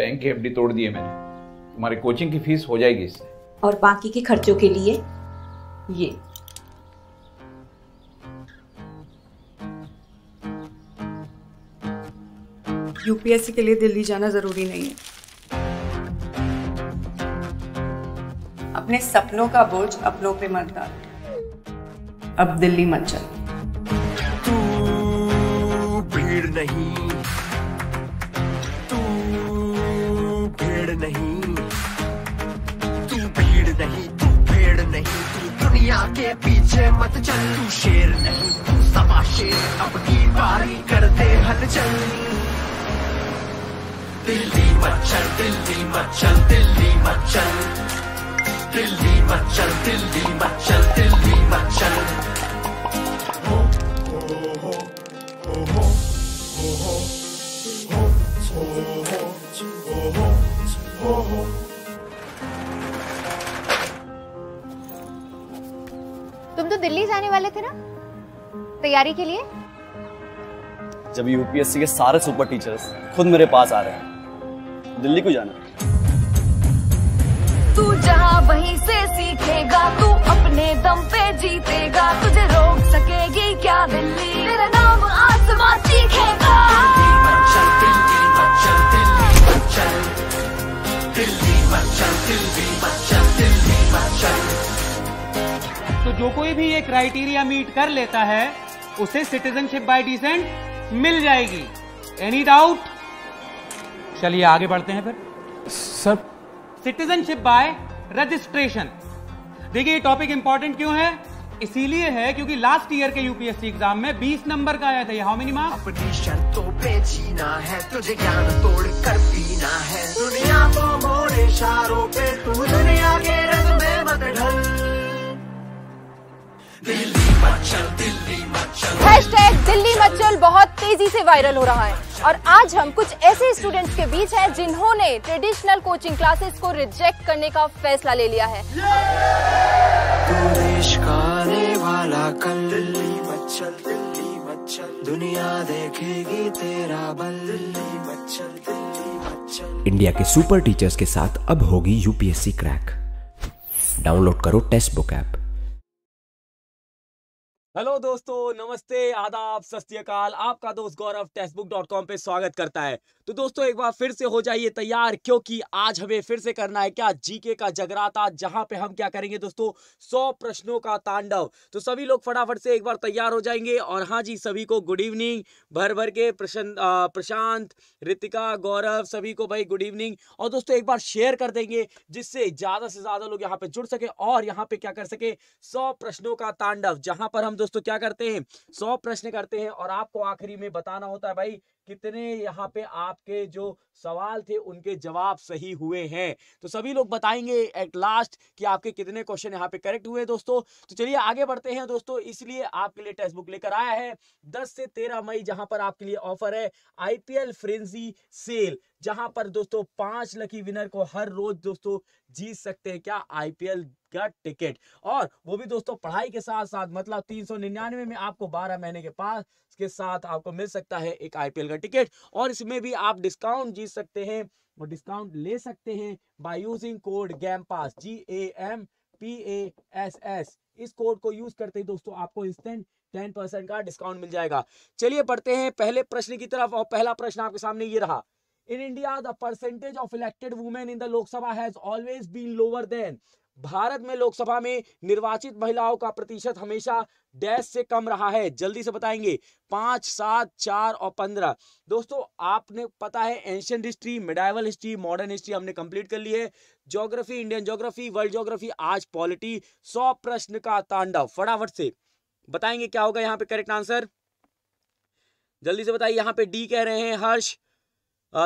Bank की FD तोड़ दिए मैंने तुम्हारी कोचिंग की फीस हो जाएगी इससे और बाकी के खर्चों के लिए ये यूपीएससी के लिए दिल्ली जाना जरूरी नहीं है अपने सपनों का बोझ अपनों पे मत डाल अब दिल्ली मत चल तू भीड़ नहीं दुनिया के पीछे मत चल तू शेर नहीं तू सवा शेर अपनी बारी कर दे हलचल दिल्ली मच्छर दिल्ली मच्छर दिल्ली मच्छर दिल्ली मच्छर दिल्ली मच्छर दिल्ली मच्छर दिल्ली जाने वाले थे ना तैयारी के लिए जब यूपीएससी के सारे सुपर टीचर्स खुद मेरे पास आ रहे हैं दिल्ली को जाना तू जहाँ वहीं से सीखेगा तू अपने दम पे जीतेगा तुझे रोक सकेगी क्या दिल्ली तेरा नाम आसमां सीखेगा दिल्ली मचल दिल्ली मचल दिल्ली मचल दिल्ली मचल तो जो कोई भी ये क्राइटेरिया मीट कर लेता है उसे सिटीजनशिप बाय डिसेंट मिल जाएगी एनी डाउट चलिए आगे बढ़ते हैं फिर सर सिटीजनशिप बाय रजिस्ट्रेशन देखिए ये टॉपिक इंपॉर्टेंट क्यों है इसीलिए है क्योंकि लास्ट ईयर के यूपीएससी एग्जाम में 20 नंबर का आया था हाउ मेनी मार्क्स अपनी शर्तों पे जीना है तुझे ज्ञान तोड़ कर पीना है दुनिया को मोड़ इशारों पे तू दुनिया के रंग में मत ढल दिल्ली मचल हैशटैग दिल्ली मचल बहुत तेजी से वायरल हो रहा है और आज हम कुछ ऐसे स्टूडेंट्स के बीच हैं जिन्होंने ट्रेडिशनल कोचिंग क्लासेस को रिजेक्ट करने का फैसला ले लिया है दुनिया देखेगी तेरा बल इंडिया के सुपर टीचर्स के साथ अब होगी यूपीएससी क्रैक डाउनलोड करो टेक्स्ट बुक ऐप हेलो दोस्तों नमस्ते आदाब सत आपका दोस्त गौरव टेक्सटबुक डॉट कॉम पर स्वागत करता है तो दोस्तों एक बार फिर से हो जाइए तैयार क्योंकि आज हमें फिर से करना है क्या जीके का जगराता जहां पे हम क्या करेंगे दोस्तों सौ प्रश्नों का तांडव तो सभी लोग फटाफट से एक बार तैयार हो जाएंगे और हाँ जी सभी को गुड इवनिंग भर भर के प्रशांत प्रशांत ऋतिका गौरव सभी को भाई गुड इवनिंग और दोस्तों एक बार शेयर कर देंगे जिससे ज़्यादा से ज़्यादा लोग यहाँ पे जुड़ सके और यहाँ पे क्या कर सके सौ प्रश्नों का तांडव जहाँ पर हम दोस्तों क्या करते हैं सौ प्रश्न करते हैं और आपको आखिरी में बताना होता है भाई कितने यहाँ पे आपके जो सवाल थे उनके जवाब सही हुए हैं तो सभी लोग बताएंगे एट लास्ट कि आपके कितने क्वेश्चन यहाँ पे करेक्ट हुए दोस्तों तो चलिए आगे बढ़ते हैं दोस्तों इसलिए आपके लिए टेक्स्ट बुक लेकर आया है 10 से 13 मई जहां पर आपके लिए ऑफर है आईपीएल फ्रेंजी सेल जहां पर दोस्तों पांच लकी विनर को हर रोज दोस्तों जीत सकते हैं क्या आईपीएल का टिकट और वो भी दोस्तों पढ़ाई के साथ साथ मतलब तीन में आपको बारह महीने के पास के साथ आपको मिल सकता है एक आईपीएल जाएगा टिकट और इसमें भी आप डिस्काउंट जीत सकते हैं और डिस्काउंट ले सकते हैं by using code gam pass G A M P A S S इस कोड को यूज करते ही दोस्तों आपको इंस्टेंट टेन परसेंट का डिस्काउंट मिल जाएगा चलिए पढ़ते हैं पहले प्रश्न की तरफ और पहला प्रश्न आपके सामने ये रहा in India the percentage of elected women in the Lok Sabha has always been lower than Bharat में लोकसभा में निर्वाचित महिलाओं का प्रतिशत हमेशा डैश से कम रहा है जल्दी से बताएंगे पाँच सात चार और पंद्रह दोस्तों आपने पता है ancient history medieval history modern history हमने कंप्लीट कर ली है geography Indian geography world geography आज पॉलिटी सौ प्रश्न का तांडव फटाफट से बताएंगे क्या होगा यहाँ पे करेक्ट आंसर जल्दी से बताइए यहाँ पे डी कह रहे हैं हर्ष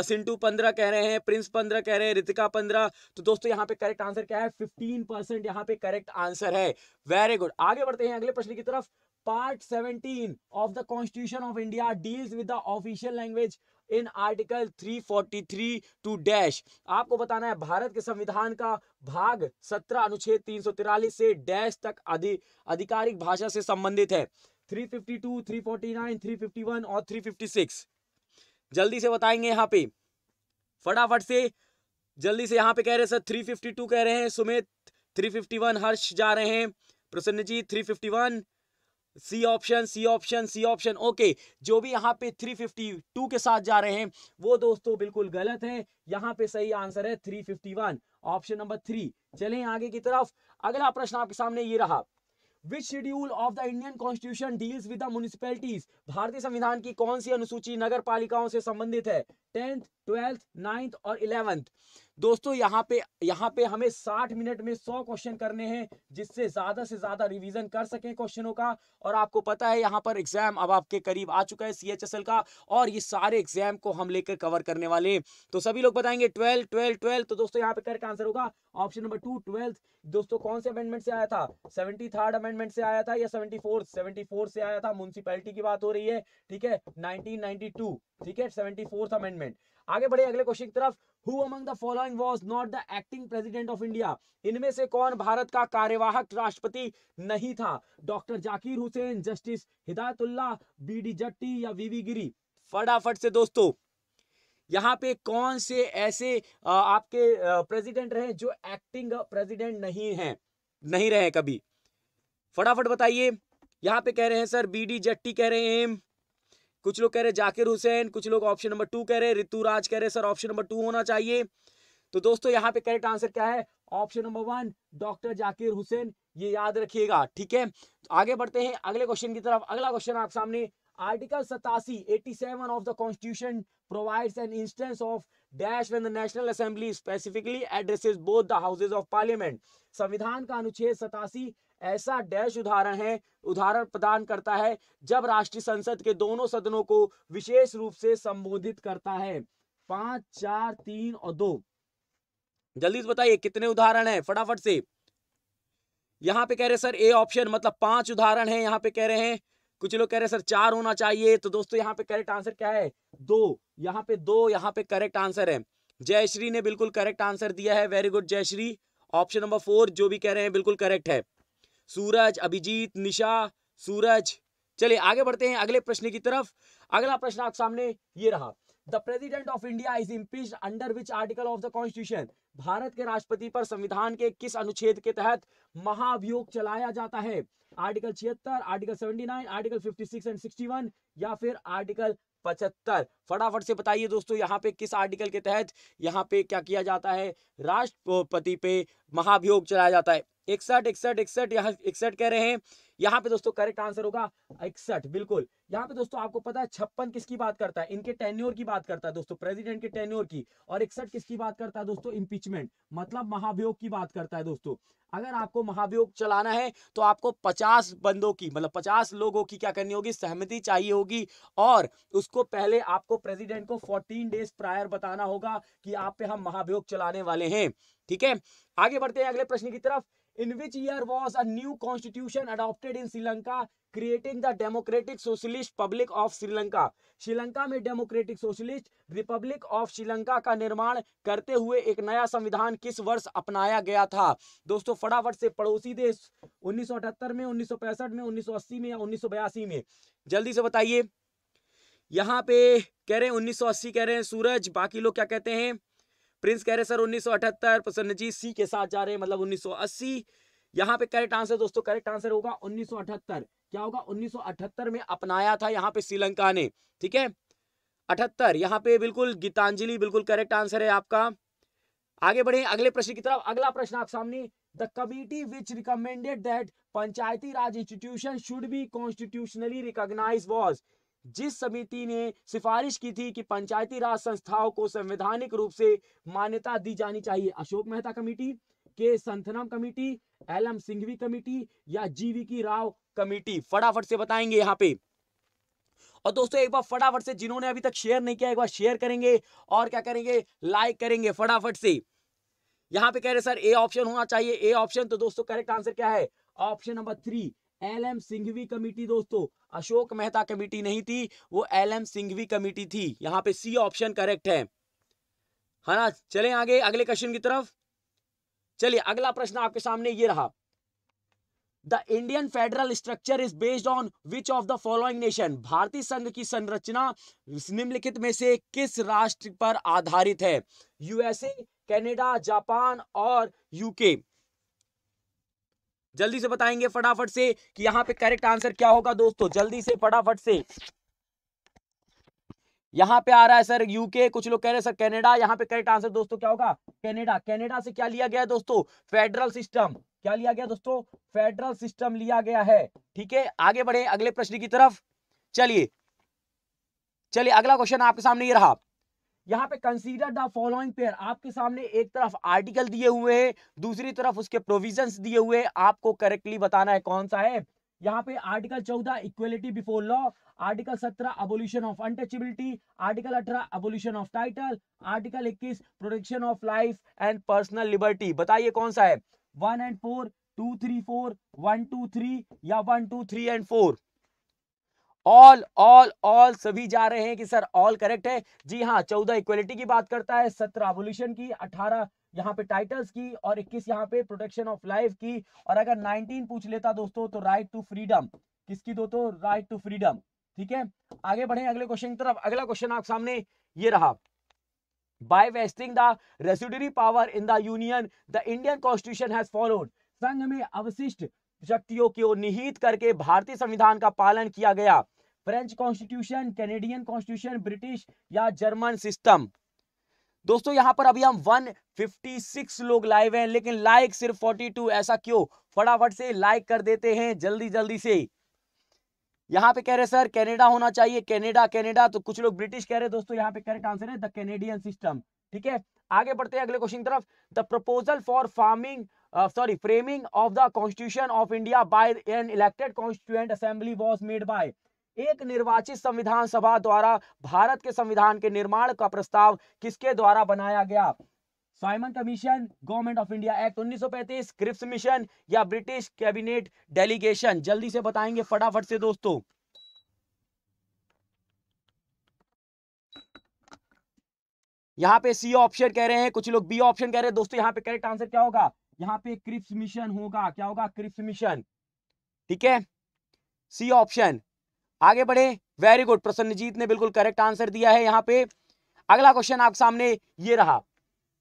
सिंटू पंद्रह कह रहे हैं प्रिंस पंद्रह कह रहे हैं रितिका पंद्रह तो दोस्तों यहाँ पे करेक्ट आंसर क्या है फिफ्टीन परसेंट यहाँ पे करेक्ट आंसर है वेरी गुड आगे बढ़ते हैं अगले प्रश्न की तरफ part seventeen of the constitution of India deals with the official language in article 343 to dash आपको बताना है भारत के संविधान का भाग 17 अनुच्छेद तीन से डैश तक अधि आधिकारिक भाषा से संबंधित है 352, 349, 351 और 356 जल्दी से बताएंगे यहाँ पे फटाफट से जल्दी से यहाँ पे कह रहे सर थ्री फिफ्टी टू कह रहे हैं Sumit three fifty one Harsh जा रहे हैं Prasann ji three fifty one C option C option C option okay जो भी यहाँ पे थ्री फिफ्टी टू के साथ जा रहे हैं वो दोस्तों बिल्कुल गलत है यहाँ पे सही आंसर है वन ऑप्शन नंबर थ्री चले आगे की तरफ अगला प्रश्न आपके सामने ये रहा which schedule of the Indian constitution deals with the municipalities भारतीय संविधान की कौन सी अनुसूची नगर पालिकाओं से संबंधित है टेंथ ट्वेल्थ नाइन्थ और इलेवेंथ दोस्तों यहाँ पे यहाँ पे हमें 60 मिनट में 100 क्वेश्चन करने हैं जिससे ज़्यादा से ज़्यादा रिवीजन कर सकें क्वेश्चनों का और आपको पता है यहाँ पर एग्जाम अब आपके करीब आ चुका है सी का और ये सारे एग्जाम को हम लेकर कवर करने वाले तो सभी लोग बताएंगे ट्वेल्थ ट्वेल्थ ट्वेल्थ तो दोस्तों यहाँ पे करके आंसर होगा ऑप्शन नंबर टू ट्वेल्थ दोस्तों कौन से अमेंडमेंट से आया था सेवेंटी थर्ड अमेंडमेंट से आया था या सेवेंटी फोर्थ सेवेंटी फोर से आया था म्यूनसिपैलिटी की बात हो रही है ठीक है नाइनटीन नाइनटी टू ठीक है सेवेंटी फोर्थ अमेंडमेंट आगे बढ़े अगले क्वेश्चन की तरफ who among the following was not the acting president of India इनमें से कौन भारत का कार्यवाहक राष्ट्रपति नहीं था doctor Zakir Hussain justice Hidayatullah B D Jatti या वीवी गिरी फटाफट से दोस्तों यहाँ पे कौन से ऐसे आपके प्रेसिडेंट रहे जो एक्टिंग प्रेसिडेंट नहीं है नहीं रहे कभी फटाफट बताइए यहाँ पे कह रहे हैं सर बी डी जट्टी कह रहे हैं कुछ लोग कह रहे जाकिर हुसैन कुछ लोग ऑप्शन नंबर टू कह रहे ऋतु राज कह रहे सर ऑप्शन नंबर टू होना चाहिए तो दोस्तों यहाँ पे करेक्ट आंसर क्या है option number one doctor Zakir Hussain ये याद रखिएगा ठीक है तो आगे बढ़ते हैं अगले क्वेश्चन की तरफ अगला क्वेश्चन आपके सामने आर्टिकल सतासी eighty seven of the constitution provide an instance of dash when the national assembly specifically addresses both the houses of parliament संविधान का अनुच्छेद सतासी ऐसा डैश उदाहरण है उदाहरण प्रदान करता है जब राष्ट्रीय संसद के दोनों सदनों को विशेष रूप से संबोधित करता है पांच चार तीन और दो जल्दी से बताइए कितने उदाहरण है फटाफट से यहाँ पे कह रहे सर ए ऑप्शन मतलब पांच उदाहरण है यहाँ पे कह रहे हैं कुछ लोग कह रहे सर चार होना चाहिए तो दोस्तों यहाँ पे करेक्ट आंसर क्या है दो यहाँ पे दो यहाँ पे करेक्ट आंसर है जयश्री ने बिल्कुल करेक्ट आंसर दिया है very good Jayashree option number four जो भी कह रहे हैं बिल्कुल करेक्ट है सूरज अभिजीत निशा सूरज चलिए आगे बढ़ते हैं अगले प्रश्न की तरफ अगला प्रश्न आपके सामने ये रहा the president of India is impeach under which article of the constitution Bharat के राष्ट्रपति पर संविधान के किस अनुच्छेद के तहत महाभियोग चलाया जाता है आर्टिकल छिहत्तर आर्टिकल 79 आर्टिकल 56 एंड 61 या फिर आर्टिकल पचहत्तर फटाफट से बताइए दोस्तों यहाँ पे किस आर्टिकल के तहत यहाँ पे क्या किया जाता है राष्ट्रपति पे महाभियोग चलाया जाता है इकसठ इकसठ इकसठ यहाँ इकसठ कह रहे हैं यहाँ पे दोस्तों करेक्ट आंसर होगा इकसठ बिल्कुल यहाँ पे दोस्तों आपको पता है छप्पन किसकी बात करता है इनके टेन्योर की बात करता है दोस्तों प्रेसिडेंट के टेन्योर की और इकसठ किसकी बात करता है दोस्तों इम्पीचमेंट मतलब महाभियोग की बात करता है दोस्तों अगर आपको महाभियोग चलाना है तो आपको पचास बंदों की मतलब पचास लोगों की क्या करनी होगी सहमति चाहिए होगी और उसको पहले आपको प्रेजिडेंट को फोर्टीन डेज प्रायर बताना होगा कि आप पे हम महाभियोग चलाने वाले हैं ठीक है आगे बढ़ते हैं अगले प्रश्न की तरफ in which year was a new constitution adopted in Sri Lanka creating the democratic socialist public of Sri Lanka Sri Lanka में democratic socialist republic of Sri Lanka का निर्माण करते हुए एक नया संविधान किस वर्ष अपनाया गया था दोस्तों फटाफट से पड़ोसी देश 1978 में 1965 में 1980 में या बयासी में जल्दी से बताइए यहाँ पे कह रहे हैं अस्सी कह रहे हैं सूरज बाकी लोग क्या कहते हैं प्रिंस कह रहे सर 1978 जी सी के साथ जा रहे हैं मतलब 1980 यहाँ पे करेक्ट आंसर दोस्तों करेक्ट आंसर होगा 1978 क्या होगा 1978 में अपनाया था यहाँ पे श्रीलंका ने ठीक है अठहत्तर यहाँ पे बिल्कुल गीतांजलि बिल्कुल करेक्ट आंसर है आपका आगे बढ़े अगले प्रश्न की तरफ अगला प्रश्न आप सामने the committee which recommended that panchayati raj institution should be constitutionally recognise was जिस समिति ने सिफारिश की थी कि पंचायती राज संस्थाओं को संवैधानिक रूप से मान्यता दी जानी चाहिए अशोक मेहता कमेटी के Santhanam committee L M Singhvi committee या जीवी की राव कमेटी फटाफट से बताएंगे यहाँ पे और दोस्तों एक बार फटाफट से जिन्होंने अभी तक शेयर नहीं किया एक बार शेयर करेंगे और क्या करेंगे लाइक करेंगे फटाफट से यहाँ पे कह रहे सर ए ऑप्शन होना चाहिए ए ऑप्शन तो दोस्तों करेक्ट आंसर क्या है option number three L M Singhvi committee दोस्तों अशोक मेहता कमेटी नहीं थी वो एल एम सिंघवी कमेटी थी यहाँ पे सी ऑप्शन करेक्ट है है हाँ ना चले आगे अगले क्वेश्चन की तरफ चलिए अगला प्रश्न आपके सामने ये रहा the Indian federal structure is based on which of the following nation भारतीय संघ की संरचना निम्नलिखित में से किस राष्ट्र पर आधारित है यूएसए कनाडा जापान और यूके जल्दी से बताएंगे फटाफट से कि यहाँ पे करेक्ट आंसर क्या होगा दोस्तों जल्दी से फटाफट से यहाँ पे आ रहा है सर यूके कुछ लोग कह रहे हैं सर कनाडा यहाँ पे करेक्ट आंसर दोस्तों क्या होगा कनाडा कनाडा से क्या लिया गया है दोस्तों फेडरल सिस्टम क्या लिया गया दोस्तों फेडरल सिस्टम लिया गया है ठीक है आगे बढ़े अगले प्रश्न की तरफ चलिए चलिए अगला क्वेश्चन आपके सामने ये रहा यहाँ पे कंसीडर द फॉलोइंग पेयर आपके सामने एक तरफ आर्टिकल दिए हुए हैं दूसरी तरफ उसके प्रोविजंस दिए हुए आपको करेक्टली बताना है कौन सा है यहाँ पे आर्टिकल चौदह इक्वेलिटी बिफोर लॉ आर्टिकल सत्रह अबोल्यूशन ऑफ अनटचेबिलिटी आर्टिकल अठारह अबोल्यूशन ऑफ टाइटल आर्टिकल इक्कीस protection of life and personal liberty बताइए कौन सा है one and four two three four one two three या one two three and four all all all सभी जा रहे हैं कि सर ऑल करेक्ट है जी हाँ चौदह इक्वलिटी की बात करता है सत्रह अवोल्यूशन की अठारह यहाँ पे टाइटल्स की और इक्कीस यहाँ पे प्रोटेक्शन ऑफ लाइफ की और अगर नाइनटीन पूछ लेता दोस्तों तो राइट टू फ्रीडम किसकी दोस्तों राइट टू फ्रीडम ठीक है आगे बढ़े अगले क्वेश्चन की तरफ अगला क्वेश्चन आपके सामने ये रहा by vesting the residuary power in the union the Indian constitution has followed संघ में अवशिष्ट शक्तियों को निहित करके भारतीय संविधान का पालन किया गया French constitution Canadian constitution British या जर्मन सिस्टम दोस्तों यहां पर अभी हम 156 लोग लाइव हैं लेकिन लाइक सिर्फ 42 ऐसा क्यों फटाफट से लाइक कर देते हैं जल्दी जल्दी से यहाँ पे कह रहे सर कनाडा होना चाहिए कनाडा कनाडा तो कुछ लोग ब्रिटिश कह रहे दोस्तों यहाँ पे करेक्ट आंसर है द कैनेडियन सिस्टम ठीक है आगे बढ़ते हैं अगले क्वेश्चन तरफ the proposal for farming sorry framing of the constitution of India by an elected constituent assembly was made by एक निर्वाचित संविधान सभा द्वारा भारत के संविधान के निर्माण का प्रस्ताव किसके द्वारा बनाया गया Simon commission government of India act 1935 Cripps mission या ब्रिटिश कैबिनेट डेलीगेशन जल्दी से बताएंगे फटाफट से दोस्तों यहाँ पे सी ऑप्शन कह रहे हैं कुछ लोग बी ऑप्शन कह रहे हैं दोस्तों यहाँ पे करेक्ट आंसर क्या होगा यहाँ पे क्रिप्स मिशन होगा क्या होगा क्रिप्स मिशन ठीक है सी ऑप्शन आगे बढ़े वेरी गुड प्रसन्नजीत ने बिल्कुल करेक्ट आंसर दिया है यहाँ पे अगला क्वेश्चन आपके सामने ये रहा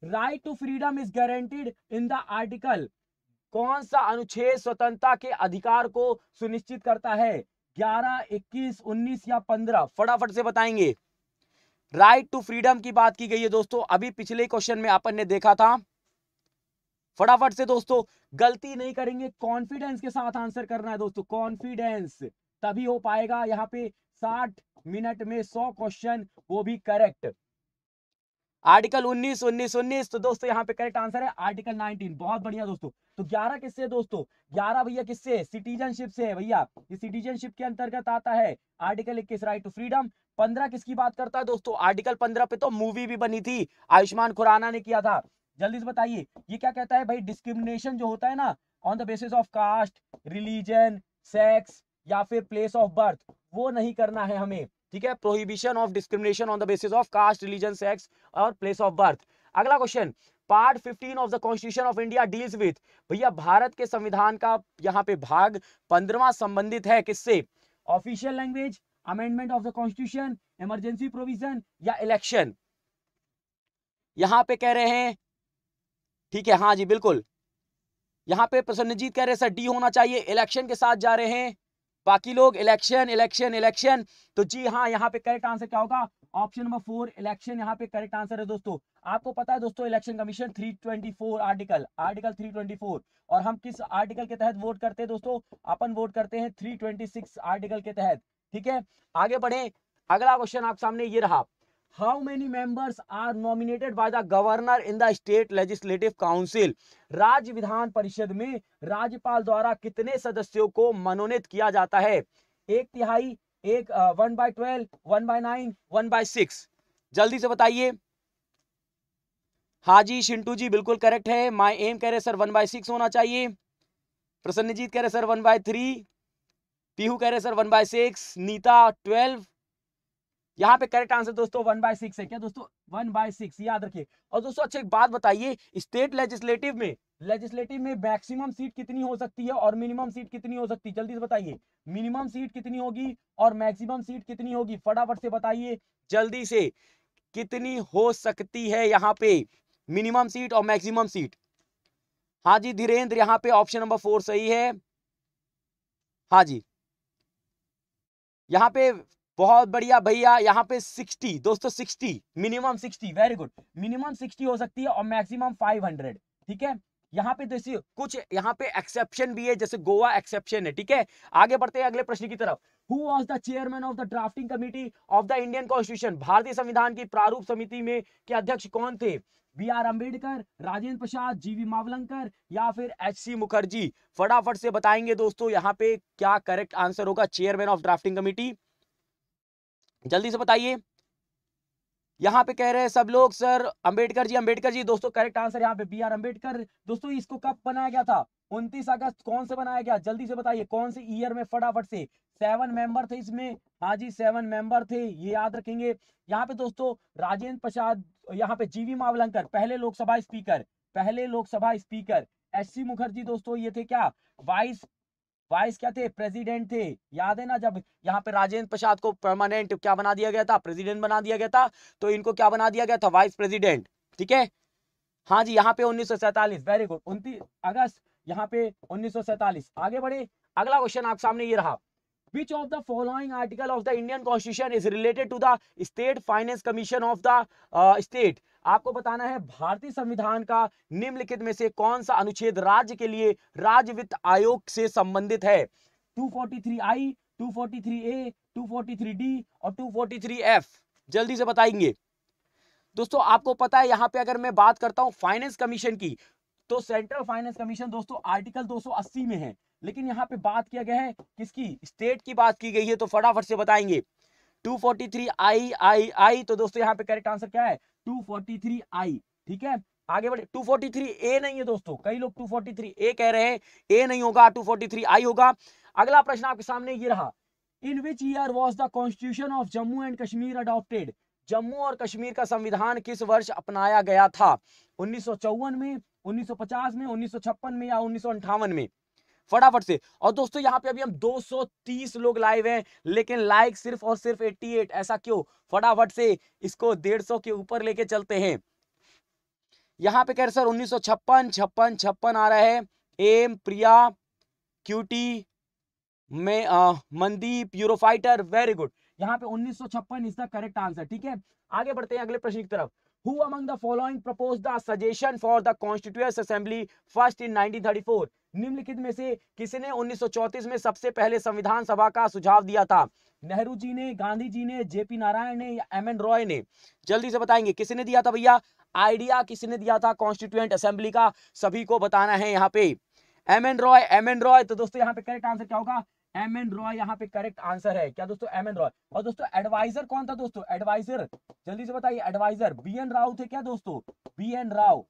right to freedom is guaranteed in the article कौन सा अनुच्छेद स्वतंत्रता के अधिकार को सुनिश्चित करता है 11, 21, 19 या 15 फटाफट से बताएंगे राइट टू फ्रीडम की बात की गई है दोस्तों अभी पिछले क्वेश्चन में अपन ने देखा था फटाफट से दोस्तों गलती नहीं करेंगे कॉन्फिडेंस के साथ आंसर करना है दोस्तों कॉन्फिडेंस तभी हो पाएगा यहाँ पे साठ मिनट में सौ क्वेश्चन वो भी करेक्ट आर्टिकल 19 19 19 तो दोस्तों यहाँ पे करेक्ट आंसर है आर्टिकल 19 बहुत बढ़िया दोस्तों तो 11 किससे दोस्तों 11 भैया किससे सिटीजनशिप से है भैया ये सिटीजनशिप के अंतर्गत आता है आर्टिकल 21 राइट टू फ्रीडम 15 किसकी बात करता है दोस्तों आर्टिकल 15 पे तो मूवी भी बनी थी आयुष्मान खुराना ने किया था जल्दी से बताइए ये क्या कहता है भाई डिस्क्रिमिनेशन जो होता है ना on the basis of caste religion sex या फिर प्लेस ऑफ बर्थ वो नहीं करना है हमें ठीक है prohibition of discrimination on the basis of caste religion sex और प्लेस ऑफ बर्थ अगला question part 15 of the constitution of India deals with भैया भारत के संविधान का यहाँ पे भाग पंद्रवा संबंधित है किससे official language amendment of the constitution emergency provision या इलेक्शन यहां पे कह रहे हैं ठीक है हाँ जी बिल्कुल यहाँ पे प्रसन्नजीत कह रहे हैं सर डी होना चाहिए इलेक्शन के साथ जा रहे हैं बाकी लोग इलेक्शन इलेक्शन इलेक्शन तो जी हाँ यहाँ पे करेक्ट आंसर क्या होगा ऑप्शन नंबर फोर इलेक्शन यहाँ पे करेक्ट आंसर है दोस्तों आपको पता है दोस्तों इलेक्शन कमीशन 324 आर्टिकल आर्टिकल 324 और हम किस आर्टिकल के तहत वोट करते हैं दोस्तों अपन वोट करते हैं 326 आर्टिकल के तहत ठीक है आगे बढ़े अगला क्वेश्चन आप सामने ये रहा how many members are nominated by the governor in the state legislative council राज्य विधान परिषद में राज्यपाल द्वारा कितने सदस्यों को मनोनीत किया जाता है एक तिहाई एक one by twelve one by nine one by six जल्दी से बताइए हाँ जी शिंटू जी बिल्कुल करेक्ट है माई एम कह रहे सर वन बाय सिक्स होना चाहिए प्रसन्नजीत कह रहे sir one by three Pihu कह रहे sir one by six Neeta twelve यहाँ पे करेक्ट आंसर दोस्तों वन बाय सिक्स है क्या दोस्तों वन बाय सिक्स याद रखिए और दोस्तों अच्छा एक बात बताइए स्टेट लेजिस्लेटिव में लेजिस्लेटिव में मैक्सिमम सीट कितनी हो सकती है और मिनिमम सीट कितनी हो सकती है जल्दी से बताइए मिनिमम सीट कितनी होगी और मैक्सिमम सीट कितनी होगी फटाफट से बताइए जल्दी से कितनी हो सकती है यहाँ पे मिनिमम सीट और मैक्सिमम सीट हाँ जी धीरेन्द्र यहाँ पे ऑप्शन नंबर फोर सही है हाँ जी यहाँ पे बहुत बढ़िया भैया यहाँ पे 60 दोस्तों 60 मिनिमम 60 वेरी गुड मिनिमम 60 हो सकती है और मैक्सिमम 500 ठीक है यहाँ पे जैसे तो कुछ यहाँ पे एक्सेप्शन भी है जैसे गोवा एक्सेप्शन है ठीक है आगे बढ़ते हैं अगले प्रश्न की तरफ who was the chairman of the drafting committee of the Indian constitution भारतीय संविधान की प्रारूप समिति में के अध्यक्ष कौन थे B R Ambedkar Rajendra Prasad G V Mavalankar या फिर एच सी मुखर्जी फटाफट से बताएंगे दोस्तों यहाँ पे क्या करेक्ट आंसर होगा चेयरमैन ऑफ ड्राफ्टिंग कमिटी जल्दी से बताइए यहाँ पे कह रहे हैं सब लोग सर अंबेडकर जी अंबेडकर जी दोस्तों करेक्ट आंसर यहाँ पे बी आर अम्बेडकर दोस्तों इसको कब बनाया गया था उनतीस अगस्त कौन से बनाया गया जल्दी से बताइए कौन से ईयर में फटाफट से सेवन मेंबर थे इसमें हाँ जी सेवन मेंबर थे ये याद रखेंगे यहाँ पे दोस्तों राजेंद्र प्रसाद यहाँ पे जीवी मावलंकर पहले लोकसभा स्पीकर पहले लोकसभा स्पीकर एस मुखर्जी दोस्तों ये थे क्या वाइस वाइस क्या थे प्रेसिडेंट थे याद है ना जब यहाँ पे राजेंद्र प्रसाद को परमानेंट क्या बना दिया गया था प्रेसिडेंट बना दिया गया था तो इनको क्या बना दिया गया था वाइस प्रेसिडेंट ठीक है हाँ जी यहाँ पे उन्नीस वेरी गुड उनतीस अगस्त यहाँ पे उन्नीस आगे बढ़े अगला क्वेश्चन आपके सामने ये रहा which of the following article of the Indian constitution is related to the state finance commission of the state आपको बताना है भारतीय संविधान का निम्नलिखित में से कौन सा अनुच्छेद राज्य के लिए राज्य वित्त आयोग से संबंधित है 243 आई 243 ए 243 डी और 243 एफ जल्दी से बताएंगे दोस्तों आपको पता है यहाँ पे अगर मैं बात करता हूँ फाइनेंस कमीशन की तो सेंट्रल फाइनेंस कमीशन दोस्तों आर्टिकल 280 में है लेकिन यहाँ पे बात किया गया है किसकी स्टेट की बात की गई है तो फटाफट से बताएंगे 243 आई आई आई तो दोस्तों यहाँ पे करेक्ट आंसर क्या है 243i ठीक है आगे बढ़े 243a नहीं है दोस्तों कई लोग 243a कह रहे हैं a नहीं होगा 243i होगा अगला प्रश्न आपके सामने ये रहा in which year was the constitution of Jammu and Kashmir adopted Jammu और कश्मीर का संविधान किस वर्ष अपनाया गया था उन्नीस में 1950 में 1956 में या उन्नीस में फटाफट से और दोस्तों यहाँ पे अभी हम 230 लोग लाइव हैं लेकिन लाइक सिर्फ और सिर्फ 88 ऐसा क्यों फटाफट से इसको 150 के ऊपर लेके चलते हैं यहाँ पे कह रहे सर उन्नीस सौ छप्पन छप्पन छप्पन आ रहा है एम प्रिया क्यूटी में मनदीप यूरोफाइटर वेरी गुड यहाँ पे उन्नीस सौ छप्पन इज करेक्ट आंसर ठीक है आगे बढ़ते हैं अगले प्रश्न की तरफ Who among the following proposed the suggestion for the Constituent Assembly first in 1934? निम्नलिखित में से किसने 1934 में सबसे पहले संविधान सभा का सुझाव दिया था नेहरू जी ने गांधी जी ने जेपी नारायण ने या एम एन रॉय ने जल्दी से बताएंगे किसने दिया था भैया आइडिया किसने दिया था कॉन्स्टिट्यूएंट असेंबली का सभी को बताना है यहाँ पे M N Roy M N Roy तो दोस्तों यहाँ पे करेक्ट आंसर क्या होगा एम एन रॉय यहाँ पे करेक्ट आंसर है क्या दोस्तों एम एन रॉय और दोस्तों एडवाइजर कौन था दोस्तों एडवाइजर जल्दी से बताइए एडवाइजर बी एन राव थे क्या दोस्तों बी एन राव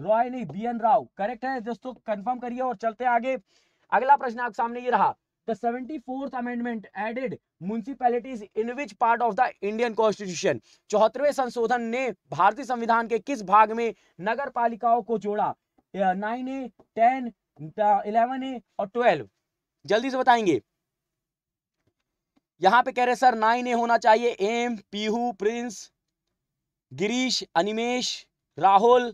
रॉय नहीं बी एन राव करेक्ट है दोस्तों कंफर्म करिए और चलते आगे अगला प्रश्न आपके सामने ये रहा the 74th amendment added municipalities in which part of the indian constitution 74वें संशोधन ने भारतीय संविधान के किस भाग में नगर पालिकाओं को जोड़ा nine A ten eleven A और ट्वेल्व जल्दी से बताएंगे यहां पे कह रहे सर नाइन ए होना चाहिए एम पीहू प्रिंस गिरीश अनिमेश राहुल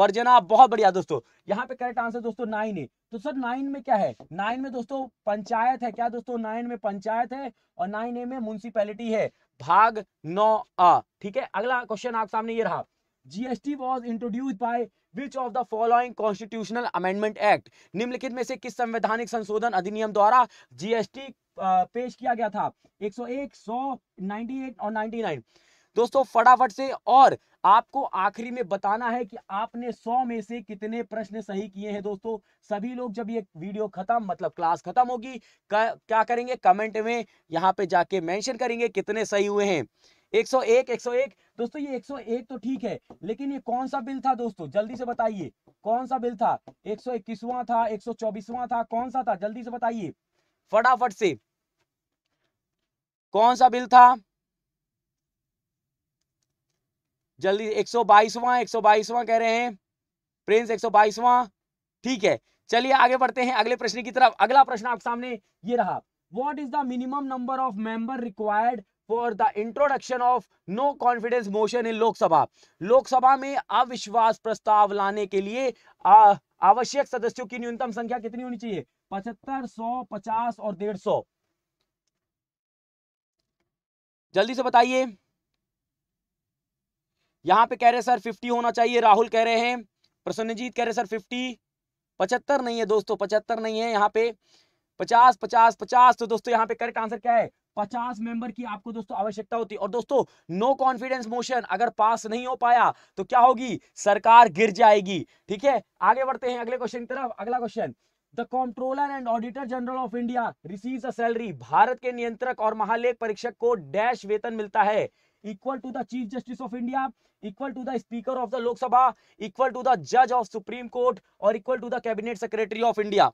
फर्जना बहुत बढ़िया दोस्तों यहाँ पे करेक्ट आंसर दोस्तों नाइन है तो सर नाइन में क्या है नाइन में दोस्तों पंचायत है क्या दोस्तों नाइन में पंचायत है और नाइन ए में म्यूनसिपैलिटी है भाग नौ अ ठीक है अगला क्वेश्चन आपके सामने ये रहा GST was introduce by which of the following constitutional amendment act निम्नलिखित में से किस संवैधानिक संशोधन अधिनियम द्वारा जीएसटी पेश किया गया था 101, 100, 98 और 99 दोस्तों फटाफट से और आपको आखिरी में बताना है कि आपने 100 में से कितने प्रश्न सही किए हैं दोस्तों सभी लोग जब ये वीडियो खत्म मतलब क्लास खत्म होगी क्या करेंगे कमेंट में यहाँ पे जाके मेंशन करेंगे कितने सही हुए हैं 101 101 दोस्तों ये 101 तो ठीक है लेकिन ये कौन सा बिल था दोस्तों जल्दी से बताइए कौन सा बिल था एक था एक था कौन सा था जल्दी से बताइए फटाफट से कौन सा बिल था जल्दी एक सौ बाईसवां एक सौ बाईसवां कह रहे हैं प्रिंस एक सौ बाईसवां ठीक है चलिए आगे बढ़ते हैं अगले प्रश्न की तरफ अगला प्रश्न आपके सामने ये रहा what is the minimum number of member required for the introduction of no confidence motion in Lok Sabha Lok Sabha में अविश्वास प्रस्ताव लाने के लिए आवश्यक सदस्यों की न्यूनतम संख्या कितनी होनी चाहिए पचहत्तर सौ पचास और डेढ़ सौ जल्दी से बताइए यहाँ पे कह रहे सर फिफ्टी होना चाहिए राहुल कह रहे हैं प्रसन्नजीत कह रहे सर फिफ्टी पचहत्तर नहीं है दोस्तों पचहत्तर नहीं है यहाँ पे पचास पचास पचास तो दोस्तों यहाँ पे करेक्ट आंसर क्या है पचास मेंबर की आपको दोस्तों आवश्यकता होती और दोस्तों नो कॉन्फिडेंस मोशन अगर पास नहीं हो पाया तो क्या होगी सरकार गिर जाएगी ठीक है आगे बढ़ते हैं अगले क्वेश्चन की तरफ अगला question the comptroller and auditor general of India receive salary Bharat के नियंत्रक और महालेख परीक्षक को डैश वेतन मिलता है equal to the chief justice of India equal to the speaker of the Lok Sabha equal to the जज ऑफ सुप्रीम कोर्ट और equal to the cabinet secretary of India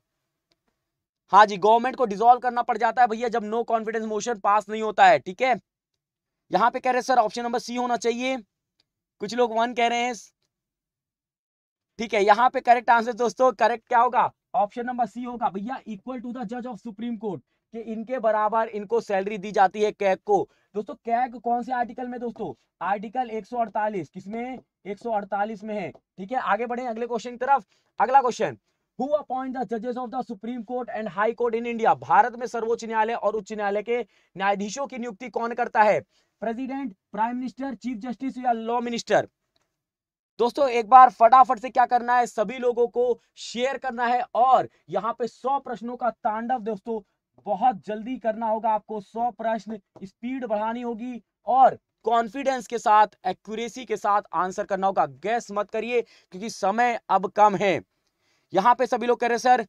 हाँ जी गवर्नमेंट को डिसॉल्व करना पड़ जाता है भैया जब नो कॉन्फिडेंस मोशन पास नहीं होता है ठीक है यहां पे कह रहे सर ऑप्शन नंबर सी होना चाहिए कुछ लोग वन कह रहे हैं ठीक है यहाँ पे करेक्ट आंसर दोस्तों करेक्ट क्या होगा ऑप्शन नंबर सी होगा भैया इक्वल टू द जज ऑफ सुप्रीम कोर्ट कि इनके बराबर इनको सैलरी दी जाती है कैक को दोस्तों कैक कौन से आर्टिकल में दोस्तों आर्टिकल 148 किसमें 148 में है ठीक है आगे बढ़े अगले क्वेश्चन की तरफ अगला क्वेश्चन हु अपॉइंट द जजेस of the supreme court and high court in India Bharat में सर्वोच्च न्यायालय और उच्च न्यायालय के न्यायाधीशों की नियुक्ति कौन करता है president prime minister chief justice या लॉ मिनिस्टर दोस्तों एक बार फटाफट से क्या करना है सभी लोगों को शेयर करना है और यहाँ पे सौ प्रश्नों का तांडव दोस्तों बहुत जल्दी करना होगा आपको सौ प्रश्न स्पीड बढ़ानी होगी और कॉन्फिडेंस के साथ एक्यूरेसी के साथ आंसर करना होगा गैस मत करिए क्योंकि समय अब कम है यहाँ पे सभी लोग कह रहे सर